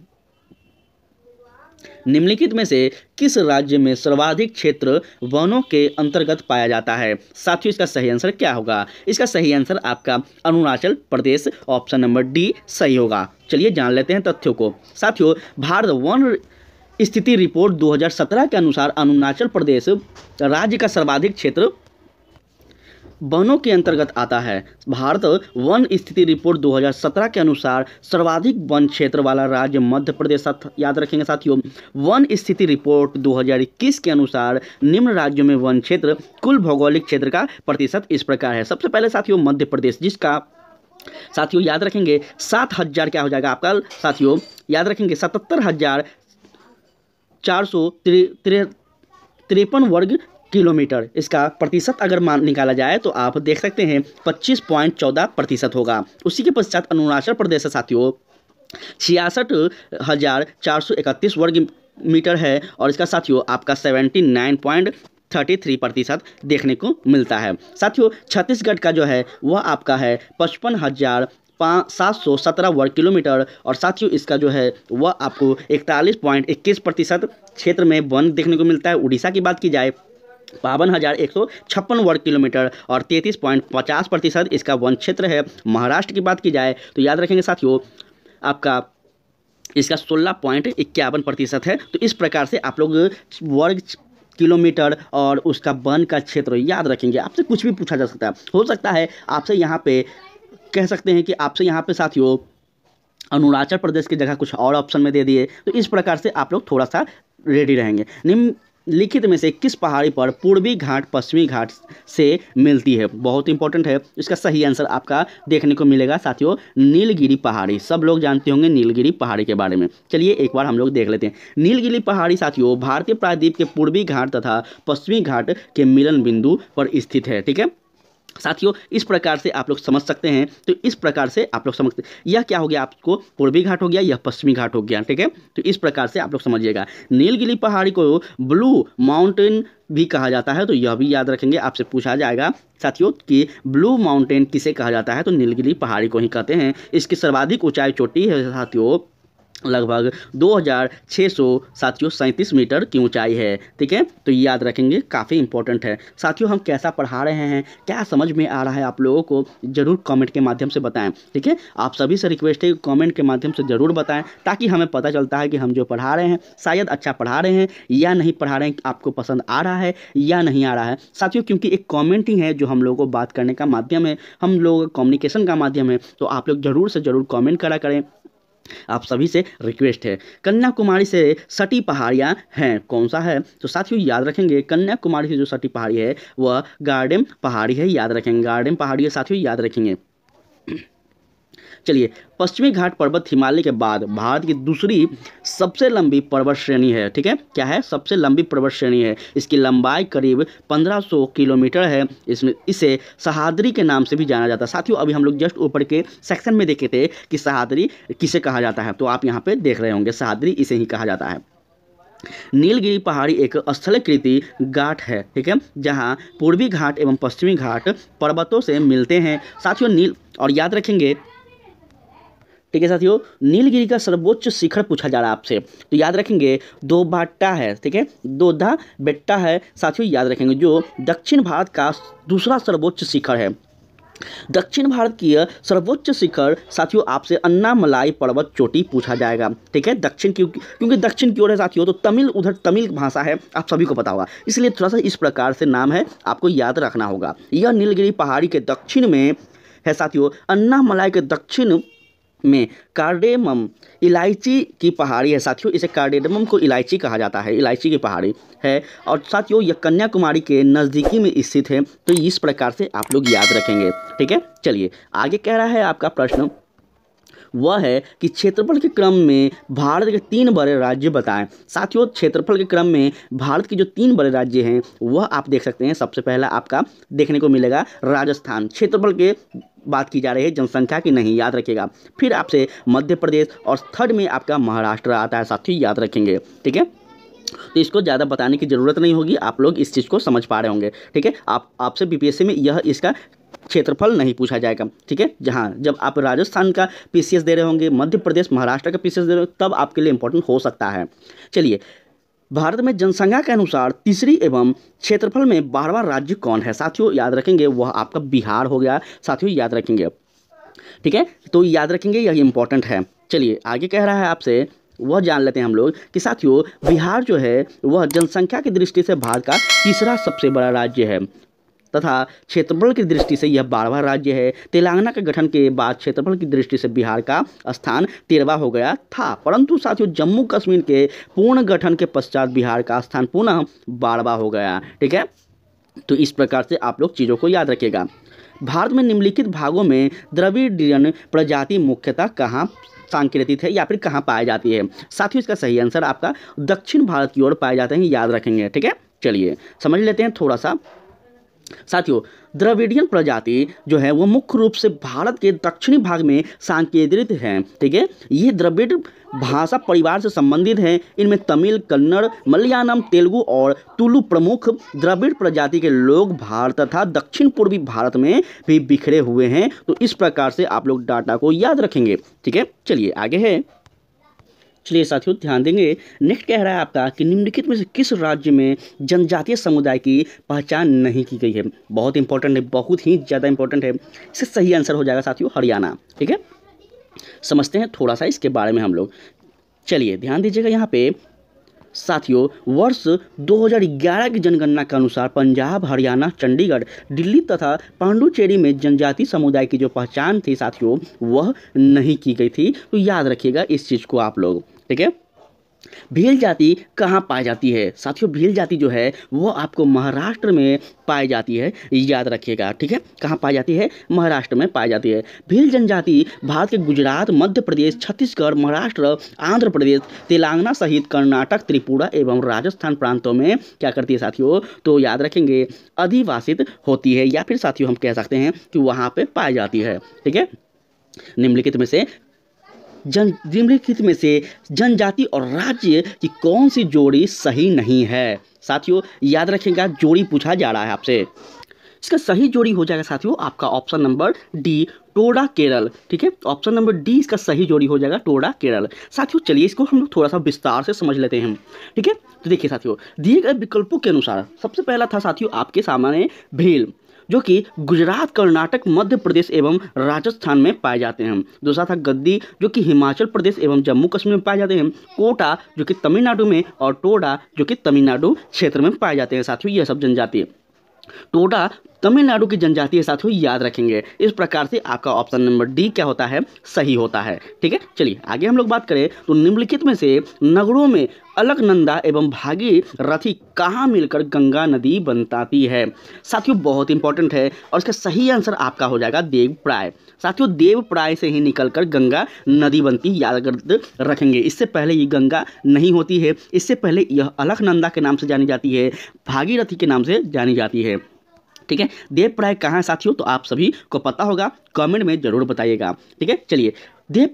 निम्नलिखित में से किस राज्य में सर्वाधिक क्षेत्र वनों के अंतर्गत पाया जाता है साथियों इसका सही आंसर क्या होगा इसका सही आंसर आपका Arunachal Pradesh option number D सही होगा चलिए जान लेते हैं तथ्यों को साथियों भारत वन स्थिति रिपोर्ट 2017 के अनुसार अरुणाचल प्रदेश राज्य का सर्वाधिक क्षेत्र वनों के अंतर्गत आता है भारत वन स्थिति रिपोर्ट 2017 के अनुसार सर्वाधिक वन क्षेत्र वाला राज्य मध्य प्रदेश याद रखेंगे साथियों वन स्थिति रिपोर्ट 2021 के अनुसार निम्न राज्यों में वन क्षेत्र कुल भौगोलिक क्षेत्र का प्रतिशत इस प्रकार है सबसे पहले साथियों मध्य प्रदेश जिसका साथियों याद रखेंगे सात हजार क्या हो जाएगा आपका साथियों याद रखेंगे सतहत्तर हजार चार सौ तिरपन वर्ग किलोमीटर इसका प्रतिशत अगर मान निकाला जाए तो आप देख सकते हैं पच्चीस पॉइंट चौदह प्रतिशत होगा उसी के पश्चात अरुणाचल प्रदेश साथियों छियासठ हज़ार चार सौ इकतीस वर्ग मीटर है और इसका साथियों आपका seventy nine point thirty three प्रतिशत देखने को मिलता है साथियों छत्तीसगढ़ का जो है वह आपका है पचपन हज़ार पाँच सात सौ सत्रह वर्ग किलोमीटर और साथियों इसका जो है वह आपको इकतालीस पॉइंट इक्कीस प्रतिशत क्षेत्र में वन देखने को मिलता है उड़ीसा की बात की जाए बावन हज़ार एक सौ छप्पन वर्ग किलोमीटर और तैंतीस पॉइंट पचास प्रतिशत इसका वन क्षेत्र है महाराष्ट्र की बात की जाए तो याद रखेंगे साथियों आपका इसका सोलह पॉइंट इक्यावन प्रतिशत है तो इस प्रकार से आप लोग वर्ग किलोमीटर और उसका वन का क्षेत्र याद रखेंगे आपसे कुछ भी पूछा जा सकता है हो सकता है आपसे यहाँ पे कह सकते हैं कि आपसे यहाँ पे साथियों अरुणाचल प्रदेश की जगह कुछ और ऑप्शन में दे दिए तो इस प्रकार से आप लोग थोड़ा सा रेडी रहेंगे निम्न लिखित में से किस पहाड़ी पर पूर्वी घाट पश्चिमी घाट से मिलती है बहुत इंपॉर्टेंट है इसका सही आंसर आपका देखने को मिलेगा साथियों नीलगिरी पहाड़ी सब लोग जानते होंगे नीलगिरी पहाड़ी के बारे में चलिए एक बार हम लोग देख लेते हैं नीलगिरी पहाड़ी साथियों भारतीय प्रायद्वीप के पूर्वी घाट तथा पश्चिमी घाट के मिलन बिंदु पर स्थित है ठीक है साथियों इस प्रकार से आप लोग समझ सकते हैं तो इस प्रकार से आप लोग समझते यह क्या हो गया आपको पूर्वी घाट हो गया यह पश्चिमी घाट हो गया ठीक है तो इस प्रकार से आप लोग समझिएगा नीलगिरी पहाड़ी को ब्लू माउंटेन भी कहा जाता है तो यह भी याद रखेंगे आपसे पूछा जाएगा साथियों कि ब्लू माउंटेन किसे कहा जाता है तो नीलगिरी पहाड़ी को ही कहते हैं इसकी सर्वाधिक ऊंचाई चोटी है साथियों लगभग साथियों सैंतीस मीटर की ऊंचाई है ठीक है तो ये याद रखेंगे काफ़ी इंपॉर्टेंट है साथियों हम कैसा पढ़ा रहे हैं क्या समझ में आ रहा है आप लोगों को ज़रूर कमेंट के माध्यम से बताएं ठीक है आप सभी से रिक्वेस्ट है कमेंट के माध्यम से ज़रूर बताएं ताकि हमें पता चलता है कि हम जो पढ़ा रहे हैं शायद अच्छा पढ़ा रहे हैं या नहीं पढ़ा रहे हैं आपको पसंद आ रहा है या नहीं आ रहा है साथियों क्योंकि एक कॉमेंट ही है जो हम लोगों को बात करने का माध्यम है हम लोग कम्युनिकेशन का माध्यम है तो आप लोग ज़रूर से ज़रूर कॉमेंट करा करें आप सभी से रिक्वेस्ट है कन्याकुमारी से सटी पहाड़ियाँ हैं कौन सा है तो साथियों याद रखेंगे कन्याकुमारी से जो सटी पहाड़ी है वह गार्डन पहाड़ी है याद रखेंगे गार्डन पहाड़ी है साथियों याद रखेंगे चलिए पश्चिमी घाट पर्वत हिमालय के बाद भारत की दूसरी सबसे लंबी पर्वत श्रेणी है ठीक है क्या है सबसे लंबी पर्वत श्रेणी है इसकी लंबाई करीब 1500 किलोमीटर है इसमें इसे सहादरी के नाम से भी जाना जाता है साथियों अभी हम लोग जस्ट ऊपर के सेक्शन में देखे थे कि सहादरी किसे कहा जाता है तो आप यहाँ पर देख रहे होंगे सहादरी इसे ही कहा जाता है नीलगिरी पहाड़ी एक स्थलीकृति घाट है ठीक है जहाँ पूर्वी घाट एवं पश्चिमी घाट पर्वतों से मिलते हैं साथियों नील और याद रखेंगे ठीक है साथियों नीलगिरी का सर्वोच्च शिखर पूछा जा रहा है आपसे तो याद रखेंगे दो बाट्टा है ठीक है दो धा बेट्टा है साथियों याद रखेंगे जो दक्षिण भारत का दूसरा सर्वोच्च शिखर है दक्षिण भारत की सर्वोच्च शिखर साथियों आपसे अन्नामलाई पर्वत चोटी पूछा जाएगा ठीक है दक्षिण की क्योंकि दक्षिण की ओर है साथियों तो तमिल उधर तमिल भाषा है आप सभी को पता होगा इसलिए थोड़ा सा इस प्रकार से नाम है आपको याद रखना होगा यह नीलगिरी पहाड़ी के दक्षिण में है साथियों अन्नामलाई के दक्षिण में कार्डेमम इलायची की पहाड़ी है साथियों इसे कार्डेडम को इलायची कहा जाता है इलायची की पहाड़ी है और साथियों यह कन्याकुमारी के नज़दीकी में स्थित है तो इस प्रकार से आप लोग याद रखेंगे ठीक है चलिए आगे कह रहा है आपका प्रश्न वह है कि क्षेत्रफल के क्रम में भारत के तीन बड़े राज्य बताएं साथियों क्षेत्रफल के क्रम में भारत के जो तीन बड़े राज्य हैं वह आप देख सकते हैं सबसे पहला आपका देखने को मिलेगा राजस्थान क्षेत्रफल के बात की जा रही है जनसंख्या की नहीं याद रखिएगा फिर आपसे मध्य प्रदेश और थर्ड में आपका महाराष्ट्र आता है ही याद रखेंगे ठीक है तो इसको ज़्यादा बताने की ज़रूरत नहीं होगी आप लोग इस चीज़ को समझ पा रहे होंगे ठीक है आप आपसे बीपीएससी में यह इसका क्षेत्रफल नहीं पूछा जाएगा ठीक है जहाँ जब आप राजस्थान का पीसीएस दे रहे होंगे मध्य प्रदेश महाराष्ट्र का पीसीएस दे रहे होंगे तब आपके लिए इंपॉर्टेंट हो सकता है चलिए भारत में जनसंख्या के अनुसार तीसरी एवं क्षेत्रफल में बारहवा राज्य कौन है साथियों याद रखेंगे वह आपका बिहार हो गया साथियों याद रखेंगे ठीक है तो याद रखेंगे यह इंपॉर्टेंट है चलिए आगे कह रहा है आपसे वह जान लेते हैं हम लोग कि साथियों बिहार जो है वह जनसंख्या की दृष्टि से भारत का तीसरा सबसे बड़ा राज्य है तथा क्षेत्रफल की दृष्टि से यह बारहवा राज्य है तेलंगाना के गठन के बाद क्षेत्रफल की दृष्टि से बिहार का स्थान तेरहवा हो गया था परंतु साथियों जम्मू कश्मीर के पूर्ण गठन के पश्चात बिहार का स्थान पुनः बारहवा हो गया ठीक है तो इस प्रकार से आप लोग चीज़ों को याद रखेगा भारत में निम्नलिखित भागों में द्रविडियन प्रजाति मुख्यतः कहाँ सांकेतिक है या फिर कहाँ पाई जाती है साथियों इसका सही आंसर आपका दक्षिण भारत की ओर पाए जाते हैं याद रखेंगे ठीक है चलिए समझ लेते हैं थोड़ा सा साथियों द्रविडियन प्रजाति जो है वो मुख्य रूप से भारत के दक्षिणी भाग में सांकेद्रित है ठीक है ये द्रविड भाषा परिवार से संबंधित हैं इनमें तमिल कन्नड़ मलयालम तेलुगु और तुलु प्रमुख द्रविड़ प्रजाति के लोग भारत तथा दक्षिण पूर्वी भारत में भी बिखरे हुए हैं तो इस प्रकार से आप लोग डाटा को याद रखेंगे ठीक है चलिए आगे है चलिए साथियों ध्यान देंगे नेक्स्ट कह रहा है आपका कि निम्नलिखित में से किस राज्य में जनजातीय समुदाय की पहचान नहीं की गई है बहुत इंपॉर्टेंट है बहुत ही ज़्यादा इंपॉर्टेंट है इसका सही आंसर हो जाएगा साथियों हरियाणा ठीक है समझते हैं थोड़ा सा इसके बारे में हम लोग चलिए ध्यान दीजिएगा यहाँ पे साथियों वर्ष 2011 की जनगणना के अनुसार पंजाब हरियाणा चंडीगढ़ दिल्ली तथा पांडुचेरी में जनजाति समुदाय की जो पहचान थी साथियों वह नहीं की गई थी तो याद रखिएगा इस चीज़ को आप लोग ठीक है भील जाति कहाँ पाई जाती है साथियों भील जाति जो है वो आपको महाराष्ट्र में पाई जाती है याद रखिएगा ठीक है कहाँ पाई जाती है महाराष्ट्र में पाई जाती है भील जनजाति भारत के गुजरात मध्य प्रदेश छत्तीसगढ़ महाराष्ट्र आंध्र प्रदेश तेलंगाना सहित कर्नाटक त्रिपुरा एवं राजस्थान प्रांतों में क्या करती है साथियों तो याद रखेंगे अधिवासित होती है या फिर साथियों हम कह सकते हैं कि वहाँ पर पाई जाती है ठीक है निम्नलिखित में से जन निम्नलिखित में से जनजाति और राज्य की कौन सी जोड़ी सही नहीं है साथियों याद रखेगा जोड़ी पूछा जा रहा है आपसे इसका सही जोड़ी हो जाएगा साथियों आपका ऑप्शन नंबर डी टोडा केरल ठीक है ऑप्शन नंबर डी इसका सही जोड़ी हो जाएगा टोडा केरल साथियों चलिए इसको हम लोग थोड़ा सा विस्तार से समझ लेते हैं ठीक है तो देखिए साथियों दिए गए विकल्पों के अनुसार सबसे पहला था साथियों आपके सामने भील जो कि गुजरात कर्नाटक मध्य प्रदेश एवं राजस्थान में पाए जाते हैं दूसरा था गद्दी जो कि हिमाचल प्रदेश एवं जम्मू कश्मीर में पाए जाते हैं कोटा जो कि तमिलनाडु में और टोडा जो कि तमिलनाडु क्षेत्र में पाए जाते हैं साथियों यह सब जनजाति टोडा तमिलनाडु की जनजातीय साथियों याद रखेंगे इस प्रकार से आपका ऑप्शन नंबर डी क्या होता है सही होता है ठीक है चलिए आगे हम लोग बात करें तो निम्नलिखित में से नगरों में अलकनंदा एवं भागी रथी कहाँ मिलकर गंगा नदी बनताती है साथियों बहुत इंपॉर्टेंट है और इसका सही आंसर आपका हो जाएगा देवप्राय साथियों देवप्राय से ही निकलकर गंगा नदी बनती याद रखेंगे इससे पहले ये गंगा नहीं होती है इससे पहले यह अलकनंदा के नाम से जानी जाती है भागीरथी के नाम से जानी जाती है ठीक है देव प्राय कहाँ साथियों तो आप सभी को पता होगा कमेंट में जरूर बताइएगा ठीक है चलिए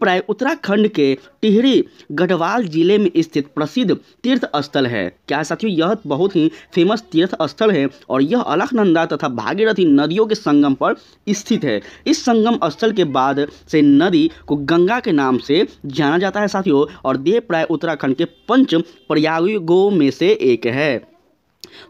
प्राय उत्तराखंड के टिहरी गढ़वाल जिले में स्थित प्रसिद्ध तीर्थ स्थल है क्या साथियों यह बहुत ही फेमस तीर्थ स्थल है और यह अलखनंदा तथा भागीरथी नदियों के संगम पर स्थित है इस संगम स्थल के बाद से नदी को गंगा के नाम से जाना जाता है साथियों और देव प्राय उत्तराखंड के पंच प्रयागों में से एक है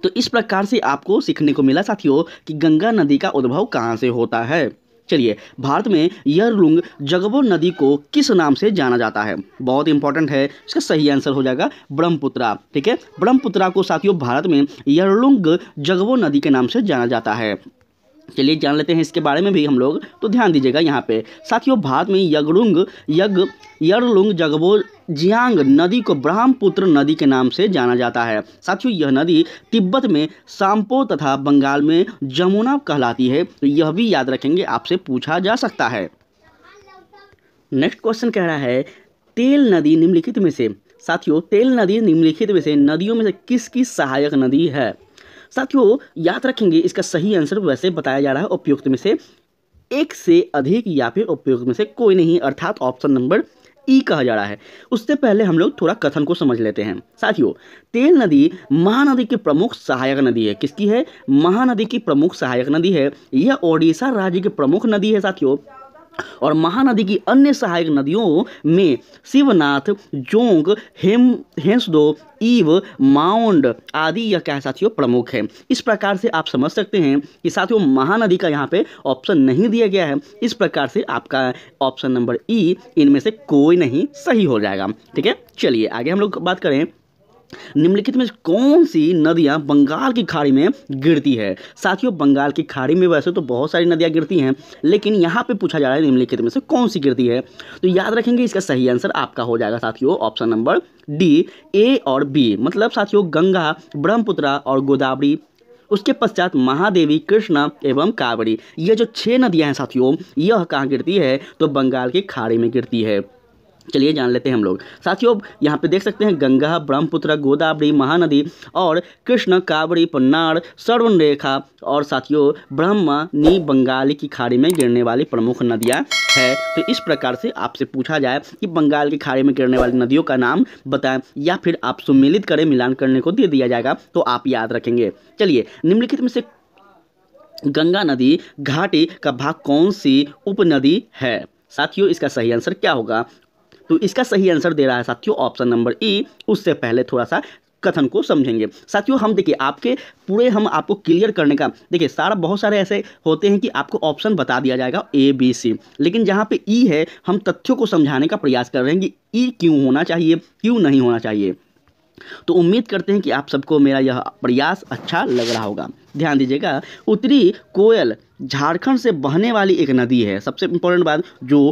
तो इस प्रकार से आपको सीखने को मिला साथियों कि गंगा नदी का उद्भव कहाँ से होता है चलिए भारत में यरलुंग जगबो नदी को किस नाम से जाना जाता है बहुत इंपॉर्टेंट है इसका सही आंसर हो जाएगा ब्रह्मपुत्रा ठीक है ब्रह्मपुत्रा को साथियों भारत में यरलुंग जगबो नदी के नाम से जाना जाता है चलिए जान लेते हैं इसके बारे में भी हम लोग तो ध्यान दीजिएगा यहाँ पे साथियों भारत में यगरुंग यज्ञ यरलुंग जगबो जियांग नदी को ब्रह्मपुत्र नदी के नाम से जाना जाता है साथियों यह नदी तिब्बत में सांपो तथा बंगाल में जमुना कहलाती है तो यह भी याद रखेंगे आपसे पूछा जा सकता है नेक्स्ट क्वेश्चन कह रहा है तेल नदी निम्नलिखित में से साथियों तेल नदी निम्नलिखित में से नदियों में से किसकी सहायक नदी है साथियों याद रखेंगे इसका सही आंसर वैसे बताया जा रहा है उपयुक्त में से एक से अधिक या फिर उपयुक्त में से कोई नहीं अर्थात ऑप्शन नंबर ई कहा जा रहा है उससे पहले हम लोग थोड़ा कथन को समझ लेते हैं साथियों तेल नदी महानदी की प्रमुख सहायक नदी है किसकी है महानदी की प्रमुख सहायक नदी है यह ओडिशा राज्य की प्रमुख नदी है साथियों और महानदी की अन्य सहायक नदियों में शिवनाथ जोंग हेम हेंसदो ईव माउंड आदि यह क्या साथियों प्रमुख है इस प्रकार से आप समझ सकते हैं कि साथियों महानदी का यहाँ पे ऑप्शन नहीं दिया गया है इस प्रकार से आपका ऑप्शन नंबर ई इनमें से कोई नहीं सही हो जाएगा ठीक है चलिए आगे हम लोग बात करें निम्नलिखित में कौन सी नदियां बंगाल की खाड़ी में गिरती है साथियों बंगाल की खाड़ी में वैसे तो बहुत सारी नदियां गिरती हैं लेकिन यहां पे पूछा जा रहा है निम्नलिखित में से कौन सी गिरती है तो याद रखेंगे इसका सही आंसर आपका हो जाएगा साथियों ऑप्शन नंबर डी ए और बी मतलब साथियों गंगा ब्रह्मपुत्रा और गोदावरी उसके पश्चात महादेवी कृष्णा एवं कावड़ी ये जो छह नदियां हैं साथियों यह कहाँ गिरती है तो बंगाल की खाड़ी में गिरती है चलिए जान लेते हैं हम लोग साथियों यहाँ पे देख सकते हैं गंगा ब्रह्मपुत्र गोदावरी महानदी और कृष्ण पन्नार पन्नाड़ सर्वरेखा और साथियों ब्रह्मा नी बंगाल की खाड़ी में गिरने वाली प्रमुख नदियाँ है तो इस प्रकार से आपसे पूछा जाए कि बंगाल की खाड़ी में गिरने वाली नदियों का नाम बताएं या फिर आप सुमिलित करें मिलान करने को दे दिया जाएगा तो आप याद रखेंगे चलिए निम्नलिखित में से गंगा नदी घाटी का भाग कौन सी उपनदी है साथियों इसका सही आंसर क्या होगा तो इसका सही आंसर दे रहा है साथियों ऑप्शन नंबर ई उससे पहले थोड़ा सा कथन को समझेंगे साथियों हम देखिए आपके पूरे हम आपको क्लियर करने का देखिए सारा बहुत सारे ऐसे होते हैं कि आपको ऑप्शन बता दिया जाएगा ए बी सी लेकिन जहाँ पे ई e है हम तथ्यों को समझाने का प्रयास कर रहे हैं कि ई e क्यों होना चाहिए क्यों नहीं होना चाहिए तो उम्मीद करते हैं कि आप सबको मेरा यह प्रयास अच्छा लग रहा होगा ध्यान दीजिएगा उत्तरी कोयल झारखंड से बहने वाली एक नदी है सबसे इम्पोर्टेंट बात जो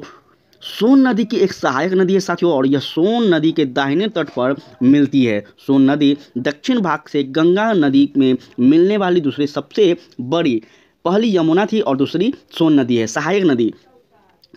सोन नदी की एक सहायक नदी है साथियों और यह सोन नदी के दाहिने तट पर मिलती है सोन नदी दक्षिण भाग से गंगा नदी में मिलने वाली दूसरी सबसे बड़ी पहली यमुना थी और दूसरी सोन नदी है सहायक नदी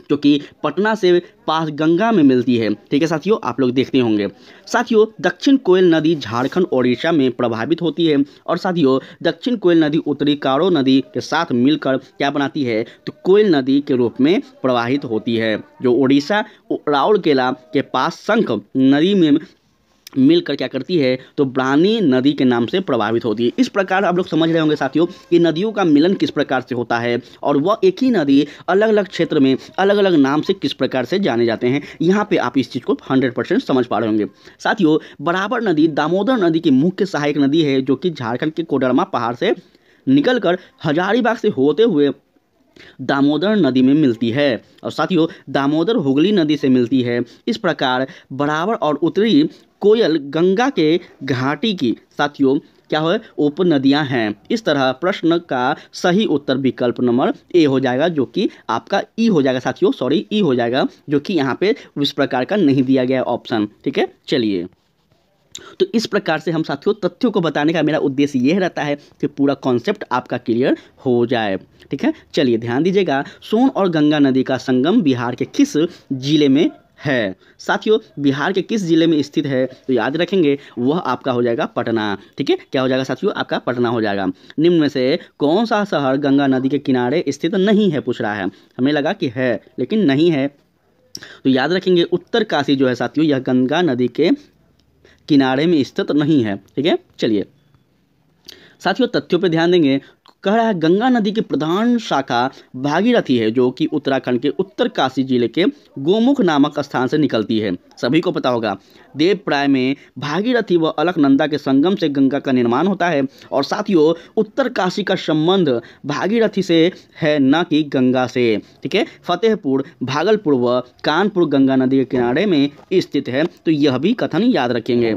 जो कि पटना से पास गंगा में मिलती है ठीक है साथियों आप लोग देखते होंगे साथियों दक्षिण कोयल नदी झारखंड ओडिशा में प्रभावित होती है और साथियों दक्षिण कोयल नदी उत्तरी कारो नदी के साथ मिलकर क्या बनाती है तो कोयल नदी के रूप में प्रवाहित होती है जो ओडिशा राउरकेला के पास शंख नदी में मिलकर क्या करती है तो ब्रानी नदी के नाम से प्रभावित होती है इस प्रकार आप लोग समझ रहे होंगे साथियों कि नदियों का मिलन किस प्रकार से होता है और वह एक ही नदी अलग अलग क्षेत्र में अलग अलग नाम से किस प्रकार से जाने जाते हैं यहाँ पे आप इस चीज़ को हंड्रेड परसेंट समझ पा रहे होंगे साथियों बराबर नदी दामोदर नदी की मुख्य सहायक नदी है जो कि झारखंड के कोडरमा पहाड़ से निकल हजारीबाग से होते हुए दामोदर नदी में मिलती है और साथियों दामोदर हुगली नदी से मिलती है इस प्रकार बराबर और उत्तरी कोयल गंगा के घाटी की साथियों क्या हो उप नदियाँ हैं इस तरह प्रश्न का सही उत्तर विकल्प नंबर ए हो जाएगा जो कि आपका ई हो जाएगा साथियों सॉरी ई हो जाएगा जो कि यहाँ पे इस प्रकार का नहीं दिया गया ऑप्शन ठीक है चलिए तो इस प्रकार से हम साथियों तथ्यों को बताने का मेरा उद्देश्य यह रहता है कि पूरा कॉन्सेप्ट आपका क्लियर हो जाए ठीक है चलिए ध्यान दीजिएगा सोन और गंगा नदी का संगम बिहार के किस जिले में है साथियों बिहार के किस जिले में स्थित है तो याद रखेंगे वह आपका हो जाएगा पटना ठीक है क्या हो जाएगा साथियों आपका पटना हो जाएगा निम्न में से कौन सा शहर गंगा नदी के किनारे स्थित नहीं है पूछ रहा है हमें लगा कि है लेकिन नहीं है तो याद रखेंगे उत्तर काशी जो है साथियों यह गंगा नदी के किनारे में स्थित नहीं है ठीक है चलिए साथियों तथ्यों पर ध्यान देंगे कह रहा है गंगा नदी की प्रधान शाखा भागीरथी है जो कि उत्तराखंड के उत्तर काशी जिले के गोमुख नामक स्थान से निकलती है सभी को पता होगा देवप्राय में भागीरथी व अलकनंदा के संगम से गंगा का निर्माण होता है और साथियों उत्तर काशी का संबंध भागीरथी से है न कि गंगा से ठीक है फतेहपुर भागलपुर व कानपुर गंगा नदी के किनारे में स्थित है तो यह भी कथन याद रखेंगे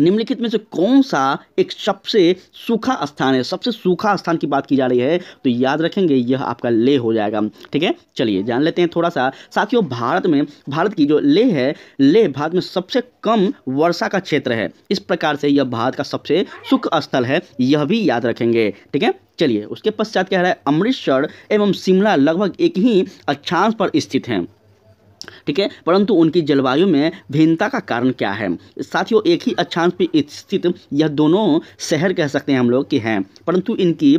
निम्नलिखित में से कौन सा एक सबसे सूखा स्थान है सबसे सूखा स्थान की बात की जा रही है तो याद रखेंगे यह आपका ले हो जाएगा ठीक है चलिए जान लेते हैं थोड़ा सा साथियों भारत में भारत की जो ले है ले भारत में सबसे कम वर्षा का क्षेत्र है इस प्रकार से यह भारत का सबसे सुख स्थल है यह भी याद रखेंगे ठीक है चलिए उसके पश्चात कह रहा है अमृतसर एवं शिमला लगभग एक ही अक्षांश पर स्थित हैं ठीक है परंतु उनकी जलवायु में भिन्नता का कारण क्या है साथियों एक ही अक्षांश पर स्थित यह दोनों शहर कह सकते हैं हम लोग कि हैं परंतु इनकी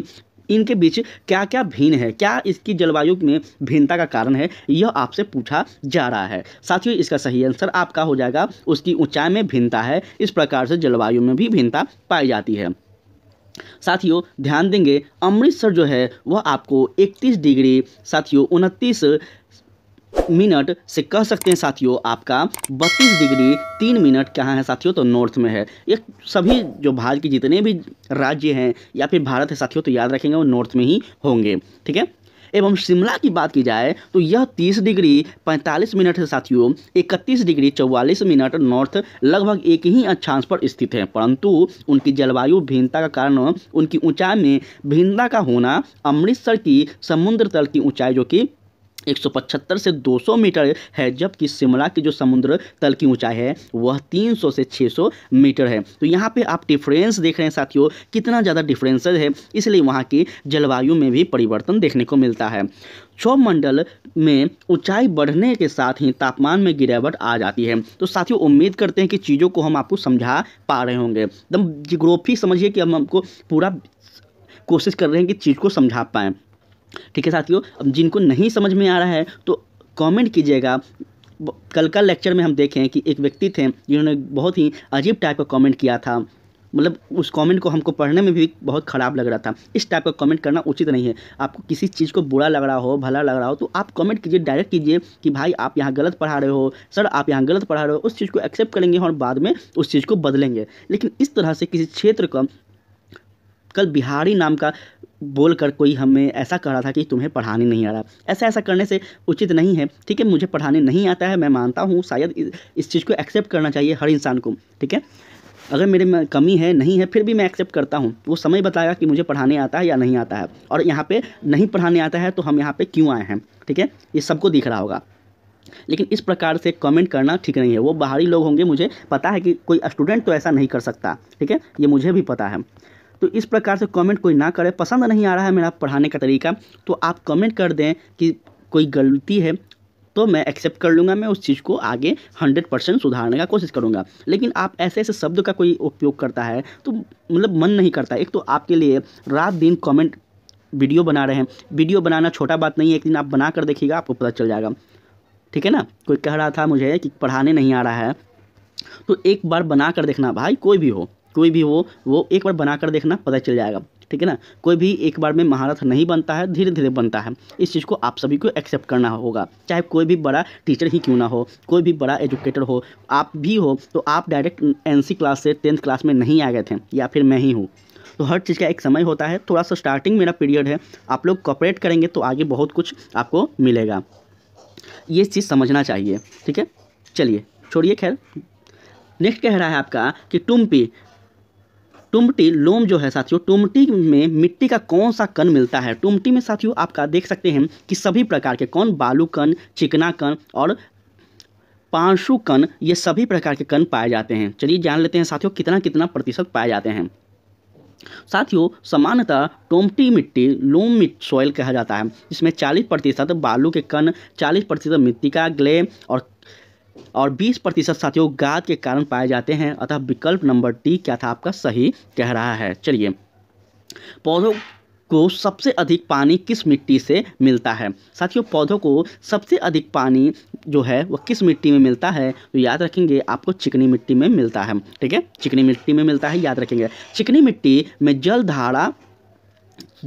इनके बीच क्या क्या भिन्न है क्या इसकी जलवायु में भिन्नता का कारण है यह आपसे पूछा जा रहा है साथियों इसका सही आंसर आपका हो जाएगा उसकी ऊंचाई में भिन्नता है इस प्रकार से जलवायु में भी भिन्नता पाई जाती है साथियों ध्यान देंगे अमृतसर जो है वह आपको 31 डिग्री साथियों उनतीस मिनट से कह सकते हैं साथियों आपका बत्तीस डिग्री तीन मिनट कहाँ है साथियों तो नॉर्थ में है ये सभी जो भारत के जितने भी राज्य हैं या फिर भारत है साथियों तो याद रखेंगे वो नॉर्थ में ही होंगे ठीक है एवं शिमला की बात की जाए तो यह 30 डिग्री 45 मिनट है साथियों 31 डिग्री 44 मिनट नॉर्थ लगभग एक ही अक्षांश पर स्थित है परंतु उनकी जलवायु भिन्नता का कारण उनकी ऊंचाई में भिन्नता का होना अमृतसर की समुद्र तल की ऊंचाई जो कि एक से 200 मीटर है जबकि शिमला की जो समुद्र तल की ऊंचाई है वह 300 से 600 मीटर है तो यहाँ पे आप डिफरेंस देख रहे हैं साथियों कितना ज़्यादा डिफरेंस है इसलिए वहाँ की जलवायु में भी परिवर्तन देखने को मिलता है क्षोभ मंडल में ऊंचाई बढ़ने के साथ ही तापमान में गिरावट आ जाती है तो साथियों उम्मीद करते हैं कि चीज़ों को हम आपको समझा पा रहे होंगे एकदम जिग्रोफी समझिए कि हम आपको पूरा कोशिश कर रहे हैं कि चीज़ को समझा पाएँ ठीक है साथियों अब जिनको नहीं समझ में आ रहा है तो कमेंट कीजिएगा कल का लेक्चर में हम देखें कि एक व्यक्ति थे जिन्होंने बहुत ही अजीब टाइप का कमेंट किया था मतलब उस कमेंट को हमको पढ़ने में भी बहुत ख़राब लग रहा था इस टाइप का कमेंट करना उचित नहीं है आपको किसी चीज़ को बुरा लग रहा हो भला लग रहा हो तो आप कमेंट कीजिए डायरेक्ट कीजिए कि भाई आप यहाँ गलत पढ़ा रहे हो सर आप यहाँ गलत पढ़ा रहे हो उस चीज़ को एक्सेप्ट करेंगे और बाद में उस चीज़ को बदलेंगे लेकिन इस तरह से किसी क्षेत्र का कल बिहारी नाम का बोल कर कोई हमें ऐसा कह रहा था कि तुम्हें पढ़ाने नहीं आ रहा ऐसा ऐसा करने से उचित नहीं है ठीक है मुझे पढ़ाने नहीं आता है मैं मानता हूँ शायद इस चीज़ को एक्सेप्ट करना चाहिए हर इंसान को ठीक है अगर मेरे में कमी है नहीं है फिर भी मैं एक्सेप्ट करता हूँ वो समय बताएगा कि मुझे पढ़ाने आता है या नहीं आता है और यहाँ पे नहीं पढ़ाने आता है तो हम यहाँ पे क्यों आए हैं ठीक है ये सबको दिख रहा होगा लेकिन इस प्रकार से कमेंट करना ठीक नहीं है वो बाहरी लोग होंगे मुझे पता है कि कोई स्टूडेंट तो ऐसा नहीं कर सकता ठीक है ये मुझे भी पता है तो इस प्रकार से कमेंट कोई ना करे पसंद नहीं आ रहा है मेरा पढ़ाने का तरीका तो आप कमेंट कर दें कि कोई गलती है तो मैं एक्सेप्ट कर लूँगा मैं उस चीज़ को आगे हंड्रेड परसेंट सुधारने का कोशिश करूँगा लेकिन आप ऐसे ऐसे शब्द का कोई उपयोग करता है तो मतलब मन नहीं करता एक तो आपके लिए रात दिन कमेंट वीडियो बना रहे हैं वीडियो बनाना छोटा बात नहीं है एक दिन आप बना कर देखिएगा आपको पता चल जाएगा ठीक है ना कोई कह रहा था मुझे कि पढ़ाने नहीं आ रहा है तो एक बार बना कर देखना भाई कोई भी हो कोई भी हो वो एक बार बना कर देखना पता चल जाएगा ठीक है ना कोई भी एक बार में महारत नहीं बनता है धीरे धीरे बनता है इस चीज़ को आप सभी को एक्सेप्ट करना होगा चाहे कोई भी बड़ा टीचर ही क्यों ना हो कोई भी बड़ा एजुकेटर हो आप भी हो तो आप डायरेक्ट एन क्लास से टेंथ क्लास में नहीं आ गए थे या फिर मैं ही हूँ तो हर चीज़ का एक समय होता है थोड़ा सा स्टार्टिंग मेरा पीरियड है आप लोग कॉपरेट करेंगे तो आगे बहुत कुछ आपको मिलेगा ये चीज़ समझना चाहिए ठीक है चलिए छोड़िए खैर नेक्स्ट कह रहा है आपका कि टुम्पी टुमटी लोम जो है साथियों टुमटी में मिट्टी का कौन सा कण मिलता है टुमटी में साथियों आपका देख सकते हैं कि सभी प्रकार के कौन बालू कण चिकना कण और पांशु कण ये सभी प्रकार के कण पाए जाते हैं चलिए जान लेते हैं साथियों कितना कितना प्रतिशत पाए जाते हैं साथियों सामान्यतः टोमटी मिट्टी लोम मिट सॉइल कहा जाता है इसमें 40 प्रतिशत बालू के कण 40 प्रतिशत मिट्टी का ग्ले और और 20 प्रतिशत साथियों गाद के कारण पाए जाते हैं अतः विकल्प नंबर डी क्या था आपका सही कह रहा है चलिए पौधों को सबसे अधिक पानी किस मिट्टी से मिलता है साथियों पौधों को सबसे अधिक पानी जो है वह किस मिट्टी में मिलता है तो याद रखेंगे आपको चिकनी मिट्टी में मिलता है ठीक है चिकनी मिट्टी में मिलता है याद रखेंगे चिकनी मिट्टी में जल धारा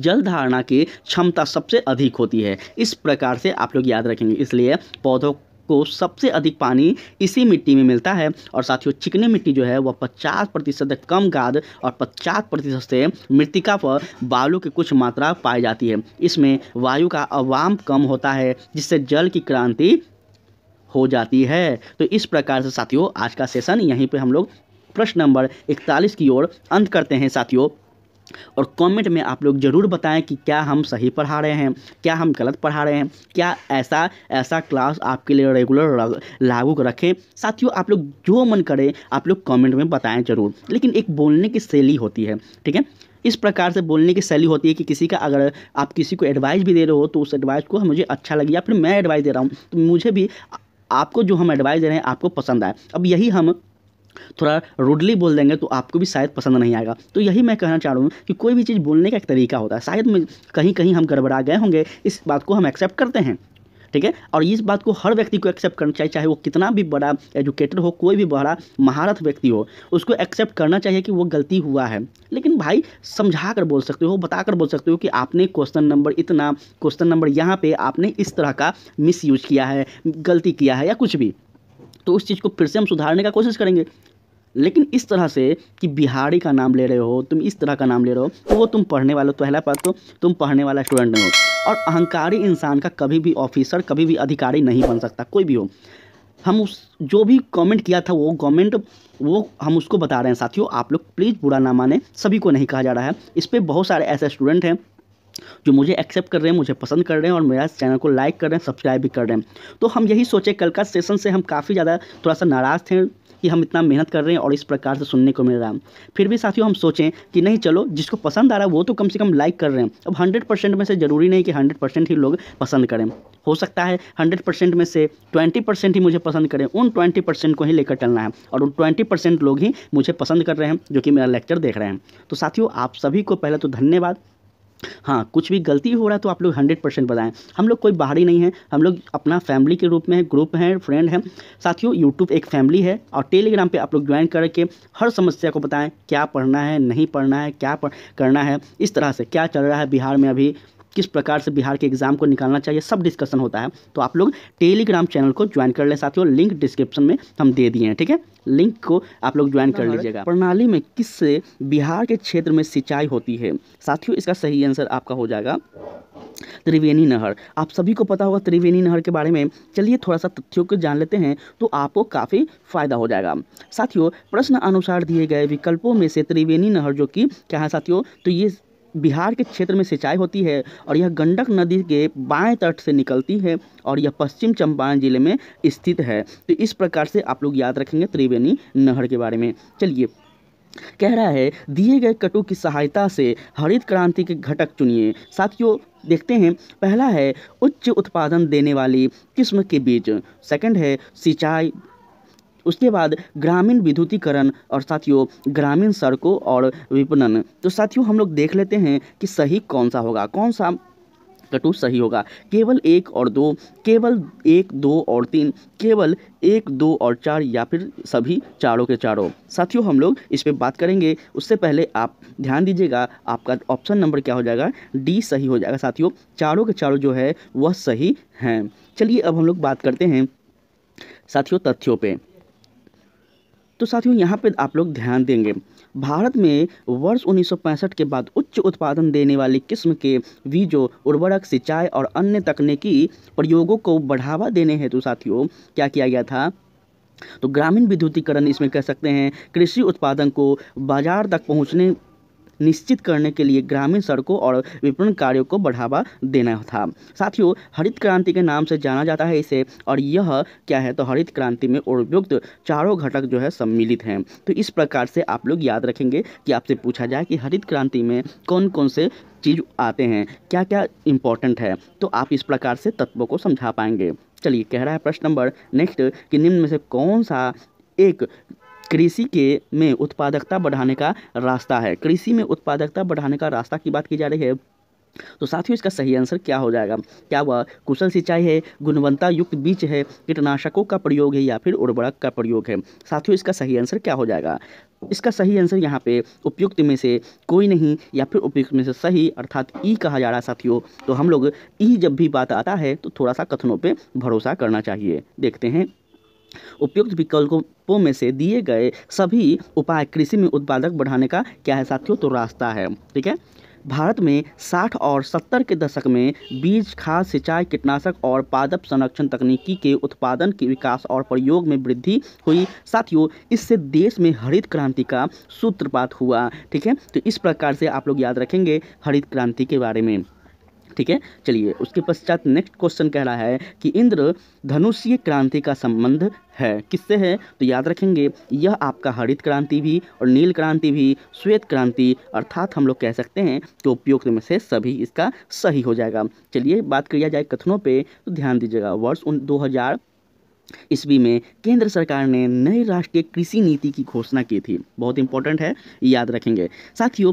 जल धारणा की क्षमता सबसे अधिक होती है इस प्रकार से आप लोग याद रखेंगे इसलिए पौधों को सबसे अधिक पानी इसी मिट्टी में मिलता है और साथियों चिकनी मिट्टी जो है वह 50 प्रतिशत कम गाद और 50 प्रतिशत से मृतिका पर बालू की कुछ मात्रा पाई जाती है इसमें वायु का अवाम कम होता है जिससे जल की क्रांति हो जाती है तो इस प्रकार से साथियों आज का सेशन यहीं पे हम लोग प्रश्न नंबर 41 की ओर अंत करते हैं साथियों और कमेंट में आप लोग ज़रूर बताएं कि क्या हम सही पढ़ा रहे हैं क्या हम गलत पढ़ा रहे हैं क्या ऐसा ऐसा क्लास आपके लिए रेगुलर लागू रखें साथियों आप लोग जो मन करें आप लोग कमेंट में बताएं ज़रूर लेकिन एक बोलने की शैली होती है ठीक है इस प्रकार से बोलने की शैली होती है कि किसी का अगर आप किसी को एडवाइस भी दे रहे हो तो उस एडवाइस को मुझे अच्छा लगे या फिर मैं एडवाइस दे रहा हूँ तो मुझे भी आपको जो हम एडवाइस दे रहे हैं आपको पसंद आए अब यही हम थोड़ा रूडली बोल देंगे तो आपको भी शायद पसंद नहीं आएगा तो यही मैं कहना चाह रहा हूँ कि कोई भी चीज़ बोलने का एक तरीका होता है शायद कहीं कहीं हम गड़बड़ा गए होंगे इस बात को हम एक्सेप्ट करते हैं ठीक है और इस बात को हर व्यक्ति को एक्सेप्ट करना चाहिए चाहे वो कितना भी बड़ा एजुकेटेड हो कोई भी बड़ा महारत व्यक्ति हो उसको एक्सेप्ट करना चाहिए कि वो गलती हुआ है लेकिन भाई समझा कर बोल सकते हो बता कर बोल सकते हो कि आपने क्वेश्चन नंबर इतना क्वेश्चन नंबर यहाँ पे आपने इस तरह का मिस यूज किया है गलती किया है या कुछ भी तो उस चीज़ को फिर से हम सुधारने का कोशिश करेंगे लेकिन इस तरह से कि बिहारी का नाम ले रहे हो तुम इस तरह का नाम ले रहे हो तो वो तुम पढ़ने वाले पहला बात तो तुम पढ़ने वाला स्टूडेंट नहीं हो और अहंकारी इंसान का कभी भी ऑफिसर कभी भी अधिकारी नहीं बन सकता कोई भी हो हम उस जो भी कमेंट किया था वो कमेंट वो हम उसको बता रहे हैं साथियों आप लोग प्लीज़ बुरा ना माने सभी को नहीं कहा जा रहा है इस पर बहुत सारे ऐसे स्टूडेंट हैं जो मुझे एक्सेप्ट कर रहे हैं मुझे पसंद कर रहे हैं और मेरा चैनल को लाइक कर रहे हैं सब्सक्राइब भी कर रहे हैं तो हम यही सोचे कल का सेशन से हम काफ़ी ज़्यादा थोड़ा सा नाराज़ थे कि हम इतना मेहनत कर रहे हैं और इस प्रकार से सुनने को मिल रहा है फिर भी साथियों हम सोचें कि नहीं चलो जिसको पसंद आ रहा है वो तो कम से कम लाइक कर रहे हैं अब हंड्रेड परसेंट में से ज़रूरी नहीं कि हंड्रेड परसेंट ही लोग पसंद करें हो सकता है हंड्रेड परसेंट में से ट्वेंटी परसेंट ही मुझे पसंद करें उन ट्वेंटी परसेंट को ही लेकर चलना है और उन ट्वेंटी परसेंट लोग ही मुझे पसंद कर रहे हैं जो कि मेरा लेक्चर देख रहे हैं तो साथियों आप सभी को पहले तो धन्यवाद हाँ कुछ भी गलती हो रहा है तो आप लोग हंड्रेड परसेंट बताएं हम लोग कोई बाहरी नहीं है हम लोग अपना फैमिली के रूप में है ग्रुप हैं फ्रेंड हैं साथियों यूट्यूब एक फैमिली है और टेलीग्राम पे आप लोग ज्वाइन करके हर समस्या को बताएं क्या पढ़ना है नहीं पढ़ना है क्या पढ़, करना है इस तरह से क्या चल रहा है बिहार में अभी किस प्रकार से बिहार के एग्जाम को निकालना चाहिए सब डिस्कशन होता है तो आप लोग टेलीग्राम चैनल को ज्वाइन कर लें साथियों लिंक डिस्क्रिप्शन में हम दे दिए हैं ठीक है लिंक को आप लोग ज्वाइन कर लीजिएगा प्रणाली में किससे बिहार के क्षेत्र में सिंचाई होती है साथियों इसका सही आंसर आपका हो जाएगा त्रिवेणी नहर आप सभी को पता होगा त्रिवेणी नहर के बारे में चलिए थोड़ा सा तथ्यों को जान लेते हैं तो आपको काफ़ी फायदा हो जाएगा साथियों प्रश्न अनुसार दिए गए विकल्पों में से त्रिवेणी नहर जो कि क्या है साथियों तो ये बिहार के क्षेत्र में सिंचाई होती है और यह गंडक नदी के बाएं तट से निकलती है और यह पश्चिम चंपारण जिले में स्थित है तो इस प्रकार से आप लोग याद रखेंगे त्रिवेणी नहर के बारे में चलिए कह रहा है दिए गए कटु की सहायता से हरित क्रांति के घटक चुनिए साथियों देखते हैं पहला है उच्च उत्पादन देने वाली किस्म के बीज सेकंड है सिंचाई उसके बाद ग्रामीण विद्युतीकरण और साथियों ग्रामीण सड़कों और विपणन तो साथियों हम लोग देख लेते हैं कि सही कौन सा होगा कौन सा कटु सही होगा केवल एक और दो केवल एक दो और तीन केवल एक दो और चार या फिर सभी चारों के चारों साथियों हम लोग इस पर बात करेंगे उससे पहले आप ध्यान दीजिएगा आपका ऑप्शन नंबर क्या हो जाएगा डी सही हो जाएगा साथियों चारों के चारों जो है वह सही हैं चलिए अब हम लोग बात करते हैं साथियों तथ्यों पे तो साथियों यहाँ पे आप लोग ध्यान देंगे भारत में वर्ष 1965 के बाद उच्च उत्पादन देने वाली किस्म के बीजों उर्वरक सिंचाई और अन्य तकनीकी प्रयोगों को बढ़ावा देने हेतु साथियों क्या किया गया था तो ग्रामीण विद्युतीकरण इसमें कह सकते हैं कृषि उत्पादन को बाजार तक पहुंचने निश्चित करने के लिए ग्रामीण सड़कों और विपणन कार्यों को बढ़ावा देना था साथियों हरित क्रांति के नाम से जाना जाता है इसे और यह क्या है तो हरित क्रांति में उपयुक्त चारों घटक जो है सम्मिलित हैं तो इस प्रकार से आप लोग याद रखेंगे कि आपसे पूछा जाए कि हरित क्रांति में कौन कौन से चीज आते हैं क्या क्या इंपॉर्टेंट है तो आप इस प्रकार से तत्वों को समझा पाएंगे चलिए कह रहा है प्रश्न नंबर नेक्स्ट कि निम्न में से कौन सा एक कृषि के में उत्पादकता बढ़ाने का रास्ता है कृषि में उत्पादकता बढ़ाने का रास्ता की बात की जा रही है तो साथियों इसका सही आंसर क्या हो जाएगा क्या वह कुशल सिंचाई है गुणवत्ता युक्त बीज है कीटनाशकों का प्रयोग है या फिर उर्वरक का प्रयोग है साथियों इसका सही आंसर क्या हो जाएगा इसका सही आंसर यहाँ पे उपयुक्त में से कोई नहीं या फिर उपयुक्त में से सही अर्थात ई कहा जा रहा है साथियों तो हम लोग ई जब भी बात आता है तो थोड़ा सा कथनों पर भरोसा करना चाहिए देखते हैं उपयुक्त विकल्पों में से दिए गए सभी उपाय कृषि में उत्पादक बढ़ाने का क्या है साथियों तो रास्ता है ठीक है भारत में 60 और 70 के दशक में बीज खाद सिंचाई कीटनाशक और पादप संरक्षण तकनीकी के उत्पादन के विकास और प्रयोग में वृद्धि हुई साथियों इससे देश में हरित क्रांति का सूत्रपात हुआ ठीक है तो इस प्रकार से आप लोग याद रखेंगे हरित क्रांति के बारे में ठीक है चलिए उसके पश्चात नेक्स्ट क्वेश्चन कह रहा है कि इंद्र धनुषीय क्रांति का संबंध है किससे है तो याद रखेंगे यह आपका हरित क्रांति भी और नील क्रांति भी श्वेत क्रांति अर्थात हम लोग कह सकते हैं कि उपयुक्त में से सभी इसका सही हो जाएगा चलिए बात किया जाए कथनों पर तो ध्यान दीजिएगा वर्ष उन दो हज़ार ईस्वी में केंद्र सरकार ने नई राष्ट्रीय कृषि नीति की घोषणा की थी बहुत इंपॉर्टेंट है याद रखेंगे साथियों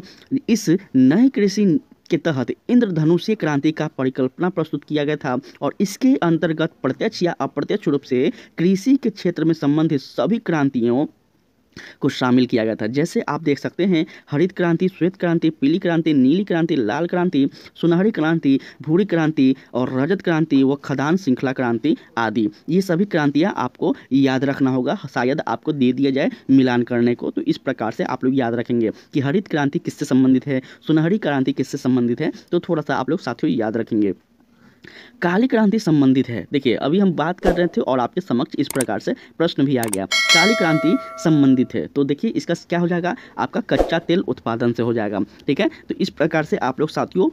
इस नए कृषि के तहत इंद्रधनुषीय क्रांति का परिकल्पना प्रस्तुत किया गया था और इसके अंतर्गत प्रत्यक्ष या अप्रत्यक्ष रूप से कृषि के क्षेत्र में संबंधित सभी क्रांतियों को शामिल किया गया था जैसे आप देख सकते हैं हरित क्रांति श्वेत क्रांति पीली क्रांति नीली क्रांति लाल क्रांति सुनहरी क्रांति भूरी क्रांति और रजत क्रांति व खदान श्रृंखला क्रांति आदि ये सभी क्रांतियाँ आपको याद रखना होगा शायद आपको दे दिया जाए मिलान करने को तो इस प्रकार से आप लोग याद रखेंगे कि हरित क्रांति किससे संबंधित है सुनहरी क्रांति किससे संबंधित है तो थोड़ा सा आप लोग साथियों याद रखेंगे काली क्रांति संबंधित है देखिए अभी हम बात कर रहे थे और आपके समक्ष इस प्रकार से प्रश्न भी आ गया काली क्रांति संबंधित है तो देखिए इसका क्या हो जाएगा आपका कच्चा तेल उत्पादन से हो जाएगा ठीक है तो इस प्रकार से आप लोग साथियों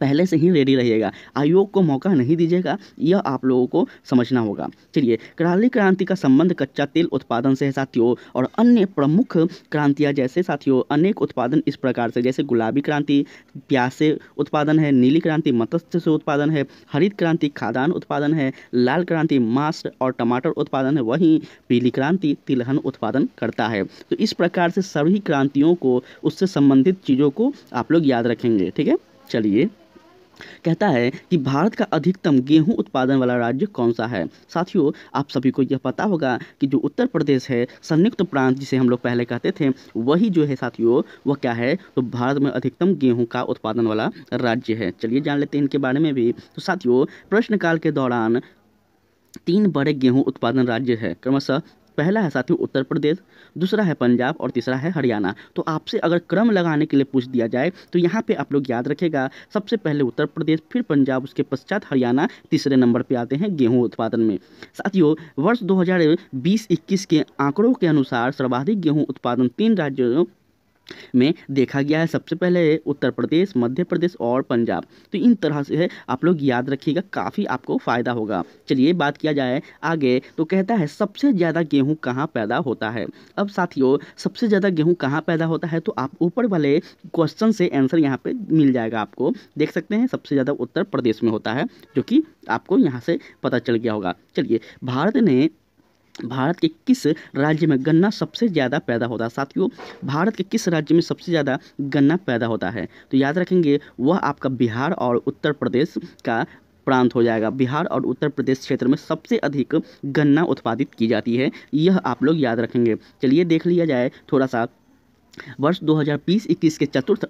पहले से ही रेडी रहिएगा आयोग को मौका नहीं दीजिएगा यह आप लोगों को समझना होगा चलिए कराली क्रांति का संबंध कच्चा तेल उत्पादन से है साथियों और अन्य प्रमुख क्रांतियाँ जैसे साथियों अनेक उत्पादन इस प्रकार से जैसे गुलाबी क्रांति प्यास से उत्पादन है नीली क्रांति मत्स्य से उत्पादन है हरित क्रांति खादान उत्पादन है लाल क्रांति मांस और टमाटर उत्पादन है वहीं पीली क्रांति तिलहन उत्पादन करता है तो इस प्रकार से सभी क्रांतियों को उससे संबंधित चीज़ों को आप लोग याद रखेंगे ठीक है चलिए कहता है कि भारत का अधिकतम गेहूं उत्पादन वाला राज्य कौन सा है साथियों आप सभी को यह पता होगा कि जो उत्तर प्रदेश है संयुक्त प्रांत जिसे हम लोग पहले कहते थे वही जो है साथियों वह क्या है तो भारत में अधिकतम गेहूं का उत्पादन वाला राज्य है चलिए जान लेते हैं इनके बारे में भी तो साथियों प्रश्नकाल के दौरान तीन बड़े गेहूं उत्पादन राज्य है क्रमशः पहला है साथियों उत्तर प्रदेश दूसरा है पंजाब और तीसरा है हरियाणा तो आपसे अगर क्रम लगाने के लिए पूछ दिया जाए तो यहाँ पे आप लोग याद रखेगा सबसे पहले उत्तर प्रदेश फिर पंजाब उसके पश्चात हरियाणा तीसरे नंबर पे आते हैं गेहूं उत्पादन में साथियों वर्ष 2020-21 के आंकड़ों के अनुसार सर्वाधिक गेहूँ उत्पादन तीन राज्यों में देखा गया है सबसे पहले उत्तर प्रदेश मध्य प्रदेश और पंजाब तो इन तरह से है आप लोग याद रखिएगा काफ़ी आपको फ़ायदा होगा चलिए बात किया जाए आगे तो कहता है सबसे ज़्यादा गेहूँ कहाँ पैदा होता है अब साथियों सबसे ज़्यादा गेहूँ कहाँ पैदा होता है तो आप ऊपर वाले क्वेश्चन से आंसर यहाँ पर मिल जाएगा आपको देख सकते हैं सबसे ज़्यादा उत्तर प्रदेश में होता है जो कि आपको यहाँ से पता चल गया होगा चलिए भारत ने भारत के किस राज्य में गन्ना सबसे ज़्यादा पैदा होता है साथियों भारत के किस राज्य में सबसे ज़्यादा गन्ना पैदा होता है तो याद रखेंगे वह आपका बिहार और उत्तर प्रदेश का प्रांत हो जाएगा बिहार और उत्तर प्रदेश क्षेत्र में सबसे अधिक गन्ना उत्पादित की जाती है यह आप लोग याद रखेंगे चलिए देख लिया जाए थोड़ा सा वर्ष 2020-21 के चतुर्थ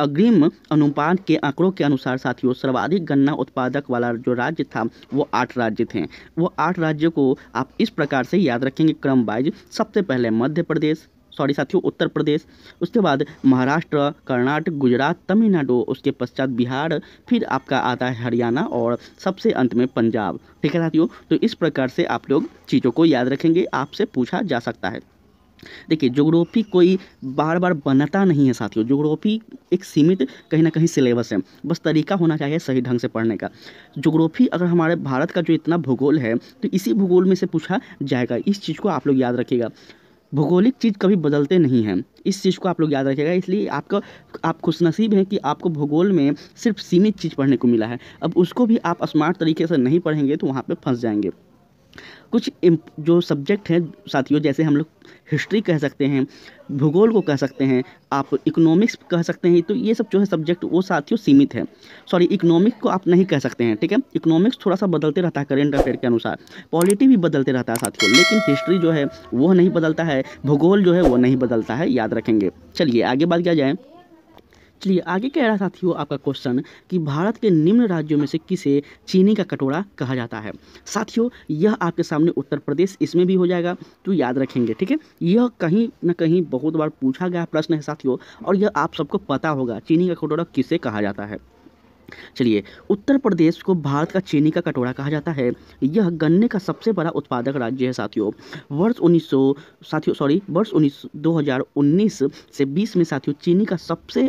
अग्रिम अनुपात के आंकड़ों के अनुसार साथियों सर्वाधिक गन्ना उत्पादक वाला जो राज्य था वो आठ राज्य थे वो आठ राज्यों को आप इस प्रकार से याद रखेंगे क्रम वाइज सबसे पहले मध्य प्रदेश सॉरी साथियों उत्तर प्रदेश उसके बाद महाराष्ट्र कर्नाटक गुजरात तमिलनाडु उसके पश्चात बिहार फिर आपका आता है हरियाणा और सबसे अंत में पंजाब ठीक है साथियों तो इस प्रकार से आप लोग चीज़ों को याद रखेंगे आपसे पूछा जा सकता है देखिए जोग्रोफी कोई बार बार बनता नहीं है साथियों जोग्रोफी एक सीमित कहीं ना कहीं सिलेबस है बस तरीका होना चाहिए सही ढंग से पढ़ने का जोग्रोफी अगर हमारे भारत का जो इतना भूगोल है तो इसी भूगोल में से पूछा जाएगा इस चीज़ को आप लोग याद रखिएगा भूगोलिक चीज़ कभी बदलते नहीं हैं इस चीज़ को आप लोग याद रखिएगा इसलिए आपका आप खुशनसीब हैं कि आपको भूगोल में सिर्फ सीमित चीज़ पढ़ने को मिला है अब उसको भी आप स्मार्ट तरीके से नहीं पढ़ेंगे तो वहाँ पर फंस जाएंगे कुछ जो सब्जेक्ट हैं साथियों जैसे हम लोग हिस्ट्री कह सकते हैं भूगोल को कह सकते हैं आप इकोनॉमिक्स कह सकते हैं तो ये सब जो है सब्जेक्ट वो साथियों सीमित है सॉरी इकोनॉमिक्स को आप नहीं कह सकते हैं ठीक है इकोनॉमिक्स थोड़ा सा बदलते रहता है करेंट अफेयर के अनुसार पॉलिटी भी बदलते रहता है साथियों लेकिन हिस्ट्री जो है वो नहीं बदलता है भूगोल जो है वो नहीं बदलता है याद रखेंगे चलिए आगे बात किया जाए चलिए आगे कह रहा साथियों आपका क्वेश्चन कि भारत के निम्न राज्यों में से किसे चीनी का कटोरा कहा जाता है साथियों यह आपके सामने उत्तर प्रदेश इसमें भी हो जाएगा तो याद रखेंगे ठीक है यह कहीं ना कहीं बहुत बार पूछा गया प्रश्न है साथियों और यह आप सबको पता होगा चीनी का कटोरा किसे कहा जाता है चलिए उत्तर प्रदेश को भारत का चीनी का कटोरा कहा जाता है यह गन्ने का सबसे बड़ा उत्पादक राज्य है साथियों वर्ष 1900 साथियों सॉरी वर्ष 19 2019 से 20 में साथियों चीनी का सबसे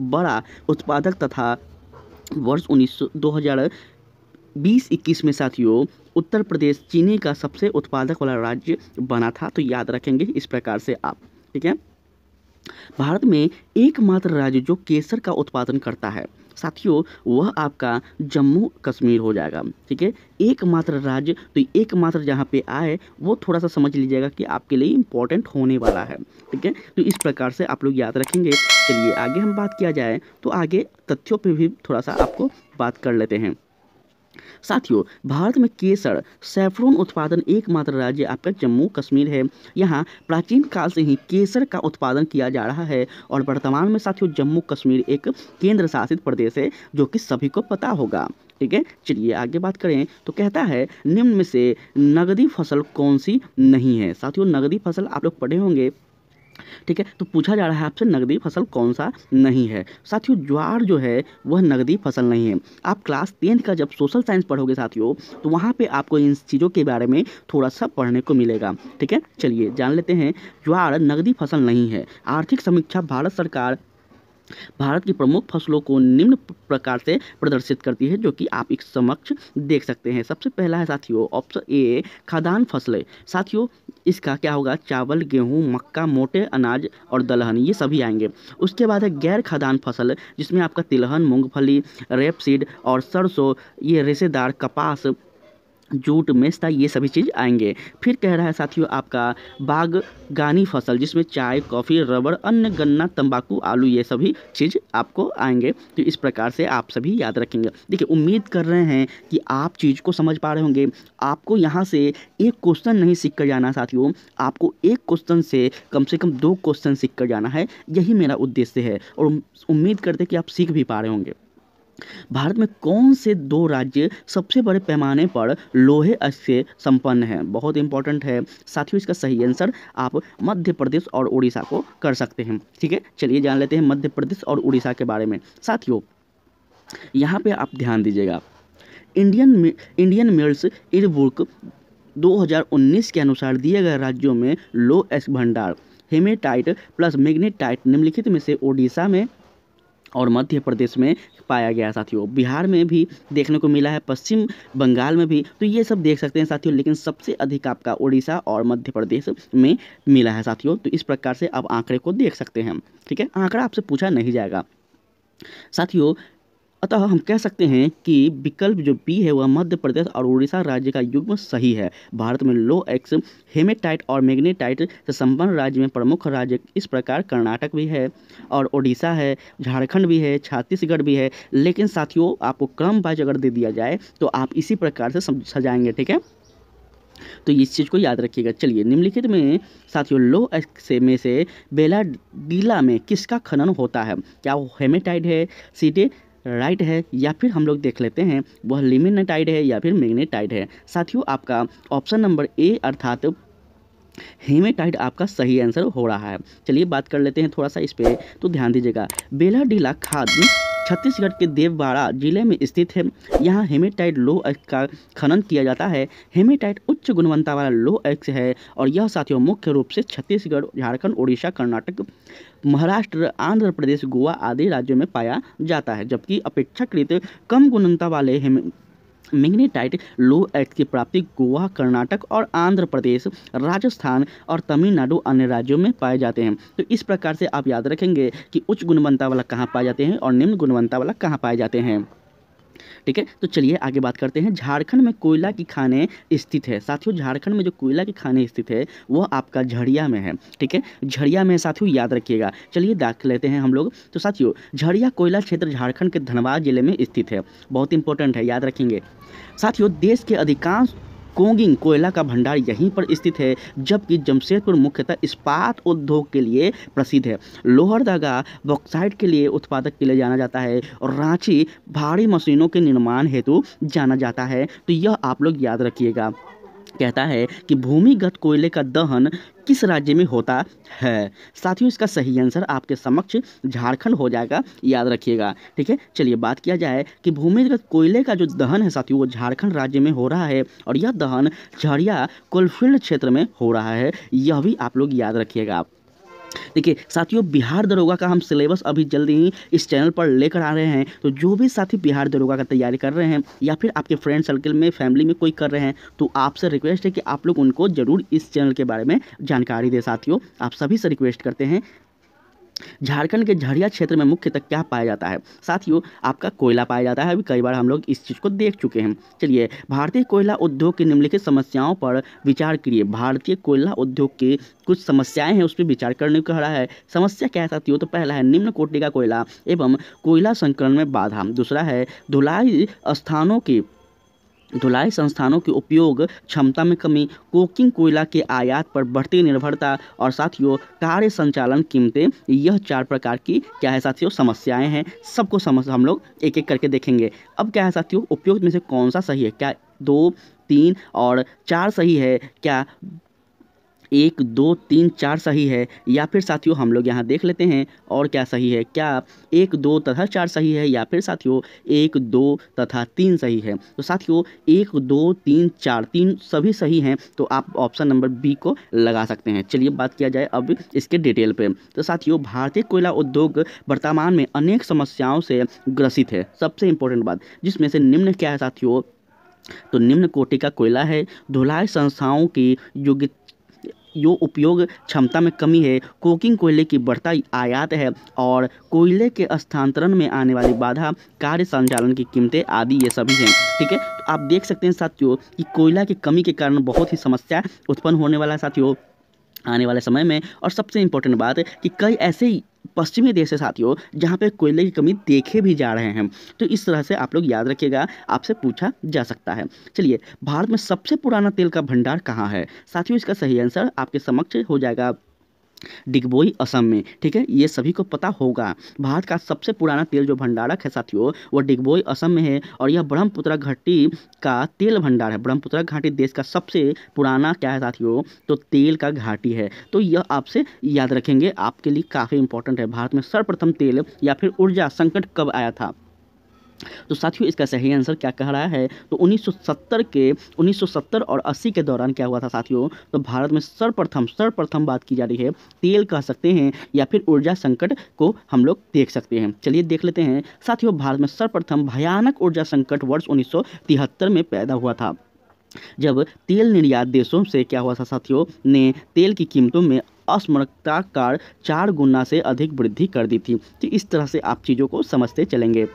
बड़ा उत्पादक तथा वर्ष उन्नीस दो हज़ार बीस इक्कीस में साथियों उत्तर प्रदेश चीनी का सबसे उत्पादक वाला राज्य बना था तो याद रखेंगे इस प्रकार से आप ठीक है भारत में एकमात्र राज्य जो केसर का उत्पादन करता है साथियों वह आपका जम्मू कश्मीर हो जाएगा ठीक है एकमात्र राज्य तो एकमात्र जहाँ पे आए वो थोड़ा सा समझ लीजिएगा कि आपके लिए इम्पोर्टेंट होने वाला है ठीक है तो इस प्रकार से आप लोग याद रखेंगे चलिए आगे हम बात किया जाए तो आगे तथ्यों पर भी थोड़ा सा आपको बात कर लेते हैं साथियों भारत में केसर सैफ्रोन उत्पादन एकमात्र राज्य आपका जम्मू कश्मीर है यहाँ प्राचीन काल से ही केसर का उत्पादन किया जा रहा है और वर्तमान में साथियों जम्मू कश्मीर एक केंद्र शासित प्रदेश है जो कि सभी को पता होगा ठीक है चलिए आगे बात करें तो कहता है निम्न में से नगदी फसल कौन सी नहीं है साथियों नगदी फसल आप लोग पढ़े होंगे ठीक है तो पूछा जा रहा है आपसे नगदी फसल कौन सा नहीं है साथियों ज्वार जो है वह नगदी फसल नहीं है आप क्लास टेंथ का जब सोशल साइंस पढ़ोगे साथियों तो वहाँ पे आपको इन चीज़ों के बारे में थोड़ा सा पढ़ने को मिलेगा ठीक है चलिए जान लेते हैं ज्वार नगदी फसल नहीं है आर्थिक समीक्षा भारत सरकार भारत की प्रमुख फसलों को निम्न प्रकार से प्रदर्शित करती है जो कि आप इस समक्ष देख सकते हैं सबसे पहला है साथियों ऑप्शन ए खदान फसलें साथियों इसका क्या होगा चावल गेहूँ मक्का मोटे अनाज और दलहन ये सभी आएंगे उसके बाद है गैर खदान फसल जिसमें आपका तिलहन मूंगफली रेपसीड और सरसों ये रेसेदार कपास जूट मेस्ता ये सभी चीज़ आएंगे फिर कह रहा है साथियों आपका बागानी फसल जिसमें चाय कॉफ़ी रबड़ अन्य गन्ना तंबाकू आलू ये सभी चीज़ आपको आएंगे तो इस प्रकार से आप सभी याद रखेंगे देखिए उम्मीद कर रहे हैं कि आप चीज़ को समझ पा रहे होंगे आपको यहाँ से एक क्वेश्चन नहीं सीख कर जाना साथियों आपको एक क्वेश्चन से कम से कम दो क्वेश्चन सीख कर जाना है यही मेरा उद्देश्य है और उम्मीद करते कि आप सीख भी पा रहे होंगे भारत में कौन से दो राज्य सबसे बड़े पैमाने पर लोहे से संपन्न हैं बहुत इंपॉर्टेंट है साथियों इसका सही आंसर आप मध्य प्रदेश और उड़ीसा को कर सकते हैं ठीक है चलिए जान लेते हैं मध्य प्रदेश और उड़ीसा के बारे में साथियों यहाँ पे आप ध्यान दीजिएगा इंडियन इंडियन मिल्स इनबुक 2019 के अनुसार दिए गए राज्यों में लो एस भंडार हेमेटाइट प्लस मैग्नेटाइट निम्नलिखित में से ओडिशा में और मध्य प्रदेश में पाया गया है साथियों बिहार में भी देखने को मिला है पश्चिम बंगाल में भी तो ये सब देख सकते हैं साथियों लेकिन सबसे अधिक आपका उड़ीसा और मध्य प्रदेश में मिला है साथियों तो इस प्रकार से आप आंकड़े को देख सकते हैं ठीक है आंकड़ा आपसे पूछा नहीं जाएगा साथियों अतः हम कह सकते हैं कि विकल्प जो बी है वह मध्य प्रदेश और उड़ीसा राज्य का युग्म सही है भारत में लो एक्स हेमेटाइट और मैग्नेटाइट से संपन्न राज्य में प्रमुख राज्य इस प्रकार कर्नाटक भी है और उड़ीसा है झारखंड भी है छत्तीसगढ़ भी है लेकिन साथियों आपको क्रम वाइज अगर दे दिया जाए तो आप इसी प्रकार से सजाएंगे ठीक है तो इस चीज़ को याद रखिएगा चलिए निम्नलिखित में साथियों लो एक्स में से बेला डीला में किसका खनन होता है क्या वो हेमेटाइड है सीटे राइट है या फिर हम लोग देख लेते हैं वह लिमिनेटाइड है या फिर मैग्नेटाइड है साथियों आपका ऑप्शन नंबर ए अर्थात हेमेटाइड आपका सही आंसर हो रहा है चलिए बात कर लेते हैं थोड़ा सा इस पर तो ध्यान दीजिएगा बेला डीला खाद्य छत्तीसगढ़ के देवबाड़ा जिले में स्थित है यहाँ हेमेटाइट लो एक्स का खनन किया जाता है हेमेटाइट उच्च गुणवत्ता वाला लो एक्स है और यह साथियों मुख्य रूप से छत्तीसगढ़ झारखंड उड़ीसा कर्नाटक महाराष्ट्र आंध्र प्रदेश गोवा आदि राज्यों में पाया जाता है जबकि अपेक्षाकृत कम गुणवत्ता वाले हेमे मैग्नेटाइट लो एक्ट की प्राप्ति गोवा कर्नाटक और आंध्र प्रदेश राजस्थान और तमिलनाडु अन्य राज्यों में पाए जाते हैं तो इस प्रकार से आप याद रखेंगे कि उच्च गुणवत्ता वाला कहाँ पाए जाते हैं और निम्न गुणवत्ता वाला कहाँ पाए जाते हैं ठीक है तो चलिए आगे बात करते हैं झारखंड में कोयला की खाने स्थित है साथियों झारखंड में जो कोयला की खाने स्थित है वह आपका झड़िया में है ठीक है झड़िया में साथियों याद रखिएगा चलिए देख लेते हैं हम लोग तो साथियों झड़िया कोयला क्षेत्र झारखंड के धनबाद जिले में स्थित है बहुत इंपॉर्टेंट है याद रखेंगे साथियों देश के अधिकांश कोंगिंग कोयला का भंडार यहीं पर स्थित है जबकि जमशेदपुर मुख्यतः इस्पात उद्योग के लिए प्रसिद्ध है लोहरदगा बॉक्साइड के लिए उत्पादक के लिए जाना जाता है और रांची भारी मशीनों के निर्माण हेतु जाना जाता है तो यह आप लोग याद रखिएगा कहता है कि भूमिगत कोयले का दहन किस राज्य में होता है साथियों इसका सही आंसर आपके समक्ष झारखंड हो जाएगा याद रखिएगा ठीक है चलिए बात किया जाए कि भूमिगत कोयले का जो दहन है साथियों वो झारखंड राज्य में हो रहा है और यह दहन झरिया कोलफील्ड क्षेत्र में हो रहा है यह भी आप लोग याद रखिएगा देखिए साथियों बिहार दरोगा का हम सिलेबस अभी जल्दी ही इस चैनल पर लेकर आ रहे हैं तो जो भी साथी बिहार दरोगा का तैयारी कर रहे हैं या फिर आपके फ्रेंड सर्कल में फैमिली में कोई कर रहे हैं तो आपसे रिक्वेस्ट है कि आप लोग उनको ज़रूर इस चैनल के बारे में जानकारी दें साथियों आप सभी से रिक्वेस्ट करते हैं झारखंड के झरिया क्षेत्र में मुख्यतः क्या पाया जाता है साथियों आपका कोयला पाया जाता है अभी कई बार हम लोग इस चीज़ को देख चुके हैं चलिए भारतीय कोयला उद्योग की निम्नलिखित समस्याओं पर विचार करिए भारतीय कोयला उद्योग की कुछ समस्याएं हैं उस पर विचार करने को कह रहा है समस्या क्या है साथियों तो पहला है निम्न कोटि का कोयला एवं कोयला संकलन में बाधा दूसरा है धुलाई स्थानों की धुलाई संस्थानों के उपयोग क्षमता में कमी कोकिंग कोयला के आयात पर बढ़ती निर्भरता और साथियों कार्य संचालन कीमतें यह चार प्रकार की क्या है साथियों समस्याएं हैं सबको समझ हम लोग एक एक करके देखेंगे अब क्या है साथियों उपयोग में से कौन सा सही है क्या दो तीन और चार सही है क्या एक दो तीन चार सही है या फिर साथियों हम लोग यहाँ देख लेते हैं और क्या सही है क्या एक दो तथा चार सही है या फिर साथियों एक दो तथा तीन सही है तो साथियों एक दो तीन चार तीन सभी सही हैं तो आप ऑप्शन नंबर बी को लगा सकते हैं चलिए बात किया जाए अब इसके डिटेल पर तो साथियों भारतीय कोयला उद्योग वर्तमान में अनेक समस्याओं से ग्रसित है सबसे इंपॉर्टेंट बात जिसमें से निम्न क्या है साथियों तो निम्न कोटि का कोयला है धुलाई संस्थाओं की योग्यता यो उपयोग क्षमता में कमी है कोकिंग कोयले की बढ़ता आयात है और कोयले के स्थानांतरण में आने वाली बाधा कार्य संचालन की कीमतें आदि ये सभी हैं ठीक है तो आप देख सकते हैं साथियों कि कोयला की कमी के कारण बहुत ही समस्या उत्पन्न होने वाला है साथियों आने वाले समय में और सबसे इम्पोर्टेंट बात कि कई ऐसे पश्चिमी देश है साथियों जहाँ पर कोयले की कमी देखे भी जा रहे हैं तो इस तरह से आप लोग याद रखिएगा आपसे पूछा जा सकता है चलिए भारत में सबसे पुराना तेल का भंडार कहाँ है साथियों इसका सही आंसर आपके समक्ष हो जाएगा डिगबोई असम में ठीक है ये सभी को पता होगा भारत का सबसे पुराना तेल जो भंडारक है साथियों वो डिगबोई असम में है और यह ब्रह्मपुत्र घाटी का तेल भंडार है ब्रह्मपुत्र घाटी देश का सबसे पुराना क्या है साथियों तो तेल का घाटी है तो यह आपसे याद रखेंगे आपके लिए काफ़ी इंपॉर्टेंट है भारत में सर्वप्रथम तेल या फिर ऊर्जा संकट कब आया था तो साथियों इसका सही आंसर क्या कह रहा है तो 1970 के 1970 और 80 के दौरान क्या हुआ था साथियों तो भारत में सर्वप्रथम सर्वप्रथम बात की जा रही है तेल कह सकते हैं या फिर ऊर्जा संकट को हम लोग देख सकते हैं चलिए देख लेते हैं साथियों भारत में सर्वप्रथम भयानक ऊर्जा संकट वर्ष उन्नीस में पैदा हुआ था जब तेल निर्यात देशों से क्या हुआ था साथियों ने तेल की कीमतों में अस्मरणताकार चार गुना से अधिक वृद्धि कर दी थी तो इस तरह से आप चीज़ों को समझते चलेंगे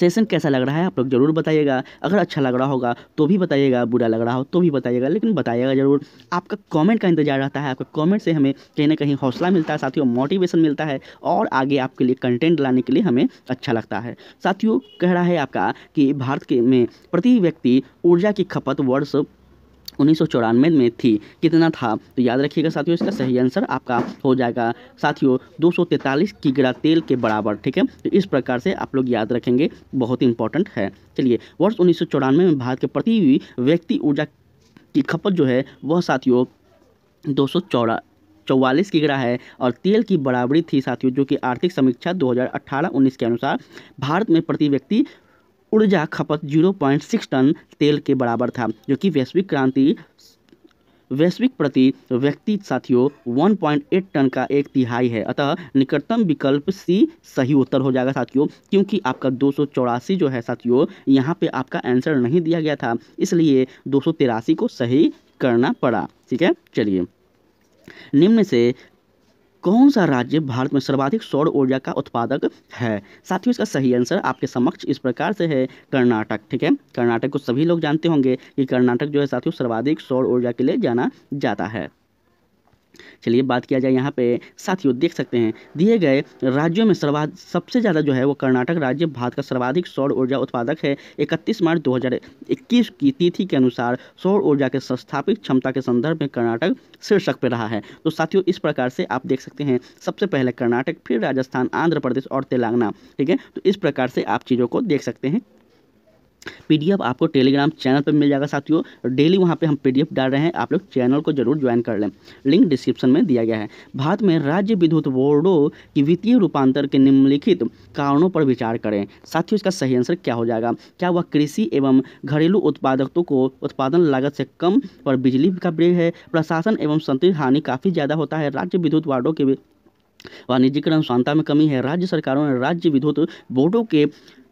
सेशन कैसा लग रहा है आप लोग ज़रूर बताइएगा अगर अच्छा लग रहा होगा तो भी बताइएगा बुरा लग रहा हो तो भी बताइएगा लेकिन बताइएगा ज़रूर आपका कमेंट का इंतजार रहता है आपका कमेंट से हमें कहीं ना कहीं हौसला मिलता है साथियों मोटिवेशन मिलता है और आगे आपके लिए कंटेंट लाने के लिए हमें अच्छा लगता है साथियों कह रहा है आपका कि भारत के में प्रति व्यक्ति ऊर्जा की खपत वर्ष उन्नीस में थी कितना था तो याद रखिएगा साथियों इसका सही आंसर आपका हो जाएगा साथियों 243 किग्रा तेल के बराबर ठीक है तो इस प्रकार से आप लोग याद रखेंगे बहुत ही इंपॉर्टेंट है चलिए वर्ष उन्नीस में भारत के प्रति व्यक्ति ऊर्जा की खपत जो है वह साथियों दो सौ चौरा चौवालीस है और तेल की बराबरी थी साथियों जो कि आर्थिक समीक्षा 2018-19 के अनुसार भारत में प्रति व्यक्ति ऊर्जा खपत 0.6 टन तेल के बराबर था जो कि वैश्विक क्रांति वैश्विक प्रति व्यक्ति साथियों 1.8 टन का एक तिहाई है अतः निकटतम विकल्प सी सही उत्तर हो जाएगा साथियों क्योंकि आपका दो जो है साथियों यहाँ पे आपका आंसर नहीं दिया गया था इसलिए दो को सही करना पड़ा ठीक है चलिए निम्न से कौन सा राज्य भारत में सर्वाधिक सौर ऊर्जा का उत्पादक है साथियों इसका सही आंसर आपके समक्ष इस प्रकार से है कर्नाटक ठीक है कर्नाटक को सभी लोग जानते होंगे कि कर्नाटक जो है साथियों सर्वाधिक सौर ऊर्जा के लिए जाना जाता है चलिए बात किया जाए यहाँ पे साथियों देख सकते हैं दिए गए राज्यों में सर्वा सबसे ज़्यादा जो है वो कर्नाटक राज्य भारत का सर्वाधिक सौर ऊर्जा उत्पादक है इकतीस मार्च 2021 की तिथि के अनुसार सौर ऊर्जा के संस्थापित क्षमता के संदर्भ में कर्नाटक शीर्षक पर रहा है तो साथियों इस प्रकार से आप देख सकते हैं सबसे पहले कर्नाटक फिर राजस्थान आंध्र प्रदेश और तेलंगाना ठीक है तो इस प्रकार से आप चीज़ों को देख सकते हैं पीडीएफ आपको टेलीग्राम चैनल पर मिल जाएगा साथियों डेली वहाँ पे हम पीडीएफ डाल रहे हैं आप लोग चैनल को जरूर ज्वाइन कर लें लिंक डिस्क्रिप्शन में दिया गया है भारत में राज्य विद्युत बोर्डों की वित्तीय रूपांतर के निम्नलिखित कारणों पर विचार करें साथियों इसका सही आंसर क्या हो जाएगा क्या वह कृषि एवं घरेलू उत्पादकों को उत्पादन लागत से कम पर बिजली का ब्रेक है प्रशासन एवं संतुलित हानि काफ़ी ज़्यादा होता है राज्य विद्युत वार्डों के वाणिज्यिकरण क्षमता में कमी है राज्य सरकारों ने राज्य विद्युत बोर्डों के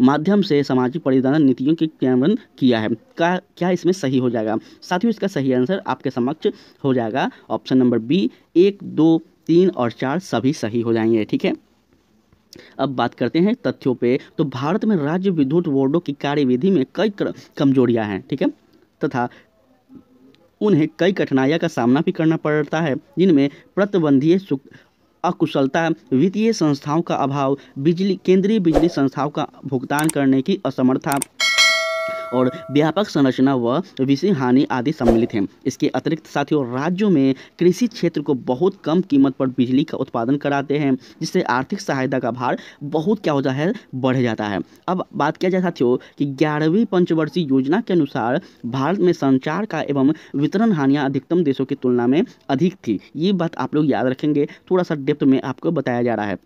माध्यम से सामाजिक परिधान नीतियों के क्रियान्वयन किया है का क्या इसमें सही हो जाएगा साथियों इसका सही आंसर आपके समक्ष हो जाएगा ऑप्शन नंबर बी एक दो तीन और चार सभी सही हो जाएंगे ठीक है अब बात करते हैं तथ्यों पे तो भारत में राज्य विद्युत बोर्डों की कार्यविधि में कई कमजोरियां हैं ठीक है तथा उन्हें कई कठिनाइयों का सामना भी करना पड़ता है जिनमें प्रतिबंधीय अकुशलता वित्तीय संस्थाओं का अभाव बिजली केंद्रीय बिजली संस्थाओं का भुगतान करने की असमर्थता और व्यापक संरचना व विषय हानि आदि सम्मिलित हैं इसके अतिरिक्त साथियों राज्यों में कृषि क्षेत्र को बहुत कम कीमत पर बिजली का उत्पादन कराते हैं जिससे आर्थिक सहायता का भार बहुत क्या होता है बढ़ जाता है अब बात किया जाए साथियों कि ग्यारहवीं पंचवर्षीय योजना के अनुसार भारत में संचार का एवं वितरण हानियाँ अधिकतम देशों की तुलना में अधिक थी ये बात आप लोग याद रखेंगे थोड़ा सा डेप्थ में आपको बताया जा रहा है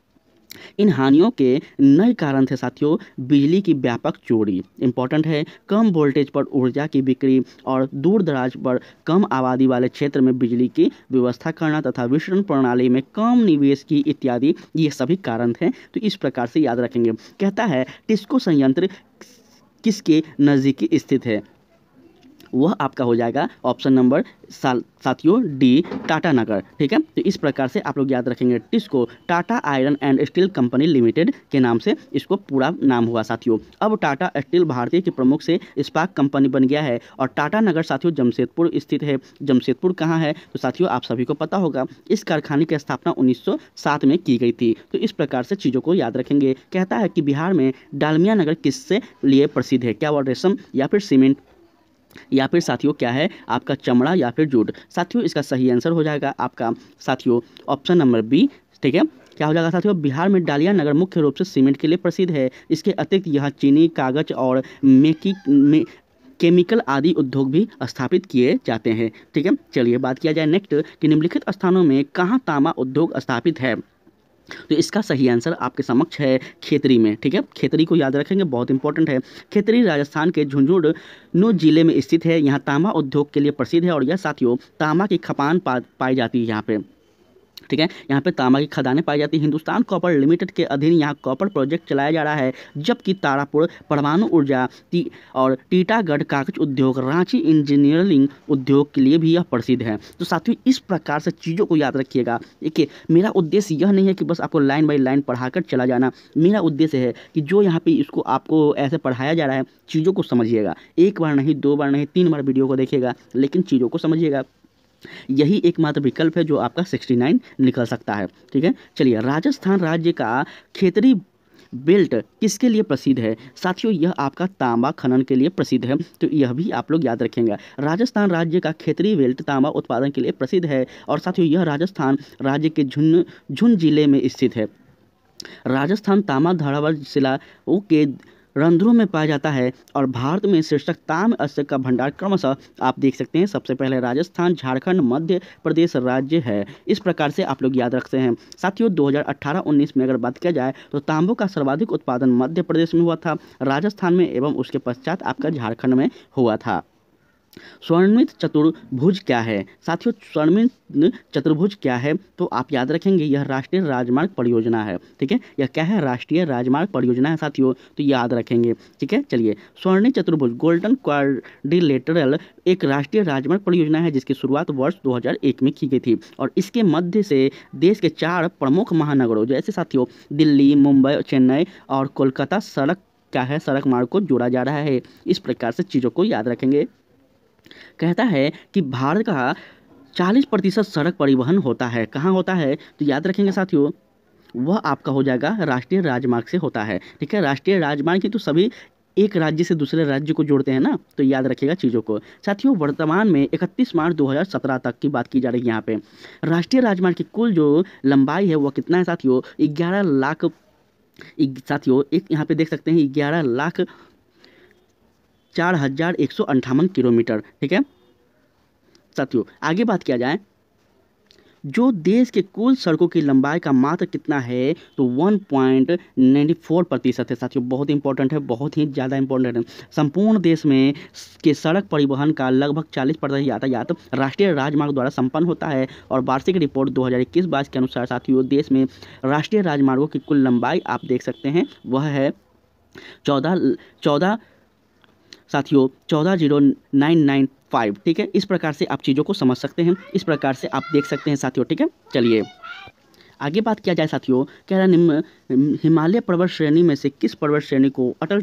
इन हानियों के नए कारण थे साथियों बिजली की व्यापक चोरी इंपॉर्टेंट है कम वोल्टेज पर ऊर्जा की बिक्री और दूर दराज पर कम आबादी वाले क्षेत्र में बिजली की व्यवस्था करना तथा विश्रण प्रणाली में कम निवेश की इत्यादि ये सभी कारण थे तो इस प्रकार से याद रखेंगे कहता है टिस्को संयंत्र किसके नज़दीकी स्थित है वह आपका हो जाएगा ऑप्शन नंबर साथियों डी टाटा नगर ठीक है तो इस प्रकार से आप लोग याद रखेंगे TISCO Tata iron and steel company limited के नाम से इसको पूरा नाम हुआ साथियों अब टाटा स्टील भारतीय के प्रमुख से स्पार्क कंपनी बन गया है और टाटा नगर साथियों जमशेदपुर स्थित है जमशेदपुर कहाँ है तो साथियों आप सभी को पता होगा इस कारखाने की स्थापना उन्नीस में की गई थी तो इस प्रकार से चीज़ों को याद रखेंगे कहता है कि बिहार में डालमिया नगर किससे लिए प्रसिद्ध है क्या वो रेशम या फिर सीमेंट या फिर साथियों क्या है आपका चमड़ा या फिर जूट साथियों इसका सही आंसर हो जाएगा आपका साथियों ऑप्शन नंबर बी ठीक है क्या हो जाएगा साथियों बिहार में डालिया नगर मुख्य रूप से सीमेंट के लिए प्रसिद्ध है इसके अतिरिक्त यहाँ चीनी कागज और मेकी मे, केमिकल आदि उद्योग भी स्थापित किए जाते हैं ठीक है चलिए बात किया जाए नेक्स्ट कि निम्नलिखित स्थानों में कहाँ तामा उद्योग स्थापित है तो इसका सही आंसर आपके समक्ष है खेतरी में ठीक है खेतरी को याद रखेंगे बहुत इंपॉर्टेंट है खेतरी राजस्थान के झुंझुनू जिले में स्थित है यहाँ तांबा उद्योग के लिए प्रसिद्ध है और यह साथियों तांबा की खपान पा, पाई जाती है यहाँ पे ठीक है यहाँ पे तांबा की खदानें पाई जाती है हिंदुस्तान कॉपर लिमिटेड के अधीन यहाँ कॉपर प्रोजेक्ट चलाया जा रहा है जबकि तारापुर परमाणु ऊर्जा और टीटागढ़ कागज उद्योग रांची इंजीनियरिंग उद्योग के लिए भी यह प्रसिद्ध है तो साथियों इस प्रकार से चीज़ों को याद रखिएगा देखिए मेरा उद्देश्य यह नहीं है कि बस आपको लाइन बाई लाइन पढ़ाकर चला जाना मेरा उद्देश्य है कि जो यहाँ पे इसको आपको ऐसे पढ़ाया जा रहा है चीज़ों को समझिएगा एक बार नहीं दो बार नहीं तीन बार वीडियो को देखिएगा लेकिन चीज़ों को समझिएगा यही एकमात्र विकल्प है जो आपका सिक्सटी नाइन निकल सकता है ठीक है चलिए राजस्थान राज्य का खेतरी बेल्ट किसके लिए प्रसिद्ध है साथियों यह आपका तांबा खनन के लिए प्रसिद्ध है तो यह भी आप लोग याद रखेंगे राजस्थान राज्य का खेतरी बेल्ट तांबा उत्पादन के लिए प्रसिद्ध है और साथियों यह राजस्थान राज्य के झुन झुन जिले में स्थित है राजस्थान तामा धारावाड़ जिला के रंध्रों में पाया जाता है और भारत में शीर्षक ताम अश्रक का भंडार क्रमशः आप देख सकते हैं सबसे पहले राजस्थान झारखंड मध्य प्रदेश राज्य है इस प्रकार से आप लोग याद रखते हैं साथियों 2018-19 में अगर बात किया जाए तो तांबो का सर्वाधिक उत्पादन मध्य प्रदेश में हुआ था राजस्थान में एवं उसके पश्चात आपका झारखंड में हुआ था स्वर्णित चतुर्भुज क्या है साथियों स्वर्णित चतुर्भुज क्या है तो आप याद रखेंगे यह राष्ट्रीय राजमार्ग परियोजना है ठीक है यह क्या है राष्ट्रीय राजमार्ग परियोजना है साथियों तो याद रखेंगे ठीक है चलिए स्वर्णित चतुर्भुज गोल्डन क्वारिलेटरल एक राष्ट्रीय राजमार्ग परियोजना है जिसकी शुरुआत वर्ष दो में की गई थी और इसके मध्य से देश के चार प्रमुख महानगरों जैसे साथियों दिल्ली मुंबई चेन्नई और कोलकाता सड़क क्या है सड़क मार्ग को जोड़ा जा रहा है इस प्रकार से चीज़ों को याद रखेंगे कहता है कि भारत का चालीस प्रतिशत सड़क परिवहन होता है कहाँ होता है तो याद रखेंगे साथियों वह आपका हो जाएगा राष्ट्रीय राजमार्ग से होता है ठीक है राष्ट्रीय राजमार्ग की तो सभी एक राज्य से दूसरे राज्य को जोड़ते हैं ना तो याद रखिएगा चीज़ों को साथियों वर्तमान में 31 मार्च 2017 तक की बात की जा रही है यहाँ पे राष्ट्रीय राजमार्ग की कुल जो लंबाई है वह कितना है साथियों ग्यारह लाख साथियों एक यहाँ पे देख सकते हैं ग्यारह लाख चार हज़ार एक सौ अंठावन किलोमीटर ठीक है साथियों आगे बात किया जाए जो देश के कुल सड़कों की लंबाई का मात्र कितना है तो 1.94 प्रतिशत है साथियों बहुत इंपॉर्टेंट है बहुत ही ज़्यादा इंपॉर्टेंट है संपूर्ण देश में के सड़क परिवहन का लगभग 40 प्रतिशत यातायात राष्ट्रीय राजमार्ग द्वारा संपन्न होता है और वार्षिक रिपोर्ट 2021 बाईस के अनुसार साथियों देश में राष्ट्रीय राजमार्गों की कुल लंबाई आप देख सकते हैं वह है चौदह चौदह साथियों चौदह जीरो नाइन नाइन फाइव ठीक है इस प्रकार से आप चीज़ों को समझ सकते हैं इस प्रकार से आप देख सकते हैं साथियों ठीक है चलिए आगे बात किया जाए साथियों कह रहा निम्न हिमालय पर्वत श्रेणी में से किस पर्वत श्रेणी को अटल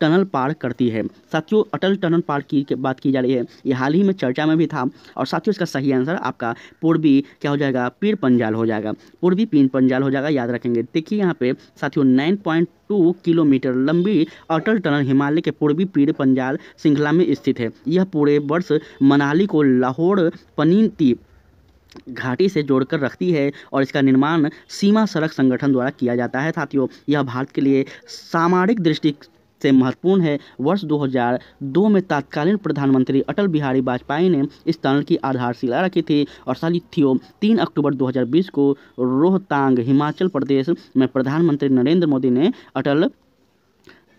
टनल पार करती है साथियों अटल टनल पार की बात की जा रही है ये हाल ही में चर्चा में भी था और साथियों इसका सही आंसर आपका पूर्वी क्या हो जाएगा पीर पंजाल हो जाएगा पूर्वी पीर पंजाल हो जाएगा याद रखेंगे देखिए यहाँ पे साथियों नाइन पॉइंट टू किलोमीटर लंबी अटल टनल हिमालय के पूर्वी पीर पंजाल श्रृंखला में स्थित है यह पूरे वर्ष मनाली को लाहौर पनीती घाटी से जोड़कर रखती है और इसका निर्माण सीमा सड़क संगठन द्वारा किया जाता है साथियों यह भारत के लिए सामरिक दृष्टि से महत्वपूर्ण है वर्ष 2002 में तत्कालीन प्रधानमंत्री अटल बिहारी वाजपेयी ने इस टनल की आधारशिला रखी थी और थियो तीन अक्टूबर 2020 को रोहतांग हिमाचल प्रदेश में प्रधानमंत्री नरेंद्र मोदी ने अटल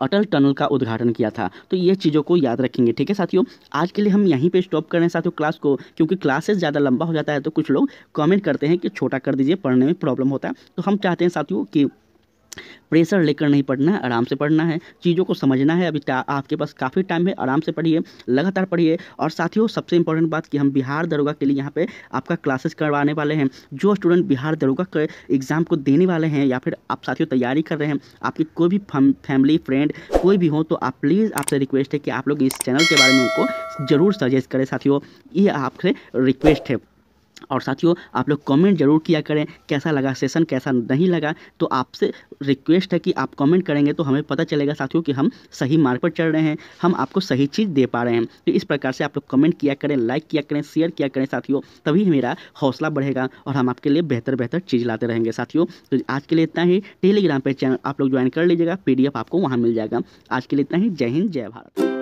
अटल टनल का उद्घाटन किया था तो ये चीज़ों को याद रखेंगे ठीक है साथियों आज के लिए हम यहीं पर स्टॉप कर रहे हैं साथियों क्लास को क्योंकि क्लासेस ज़्यादा लंबा हो जाता है तो कुछ लोग कमेंट करते हैं कि छोटा कर दीजिए पढ़ने में प्रॉब्लम होता है तो हम चाहते हैं साथियों कि प्रेशर लेकर नहीं पढ़ना है आराम से पढ़ना है चीज़ों को समझना है अभी आपके पास काफ़ी टाइम है आराम से पढ़िए लगातार पढ़िए और साथियों सबसे इंपॉर्टेंट बात कि हम बिहार दरोगा के लिए यहाँ पे आपका क्लासेस करवाने वाले हैं जो स्टूडेंट बिहार दरोगा के एग्ज़ाम को देने वाले हैं या फिर आप साथियों तैयारी कर रहे हैं आपकी कोई भी फैमिली फ्रेंड कोई भी हो तो आप प्लीज़ आपसे रिक्वेस्ट है कि आप लोग इस चैनल के बारे में उनको ज़रूर सजेस्ट करें साथियों ये आपसे रिक्वेस्ट है और साथियों आप लोग कमेंट जरूर किया करें कैसा लगा सेशन कैसा नहीं लगा तो आपसे रिक्वेस्ट है कि आप कमेंट करेंगे तो हमें पता चलेगा साथियों कि हम सही मार्ग पर चल रहे हैं हम आपको सही चीज़ दे पा रहे हैं तो इस प्रकार से आप लोग कमेंट किया करें लाइक किया करें शेयर किया करें साथियों तभी मेरा हौसला बढ़ेगा और हम आपके लिए बेहतर बेहतर चीज़ लाते रहेंगे साथियों तो आज के लिए इतना ही टेलीग्राम पर चैनल आप लोग ज्वाइन कर लीजिएगा पी आपको वहाँ मिल जाएगा आज के लिए इतना ही जय हिंद जय भारत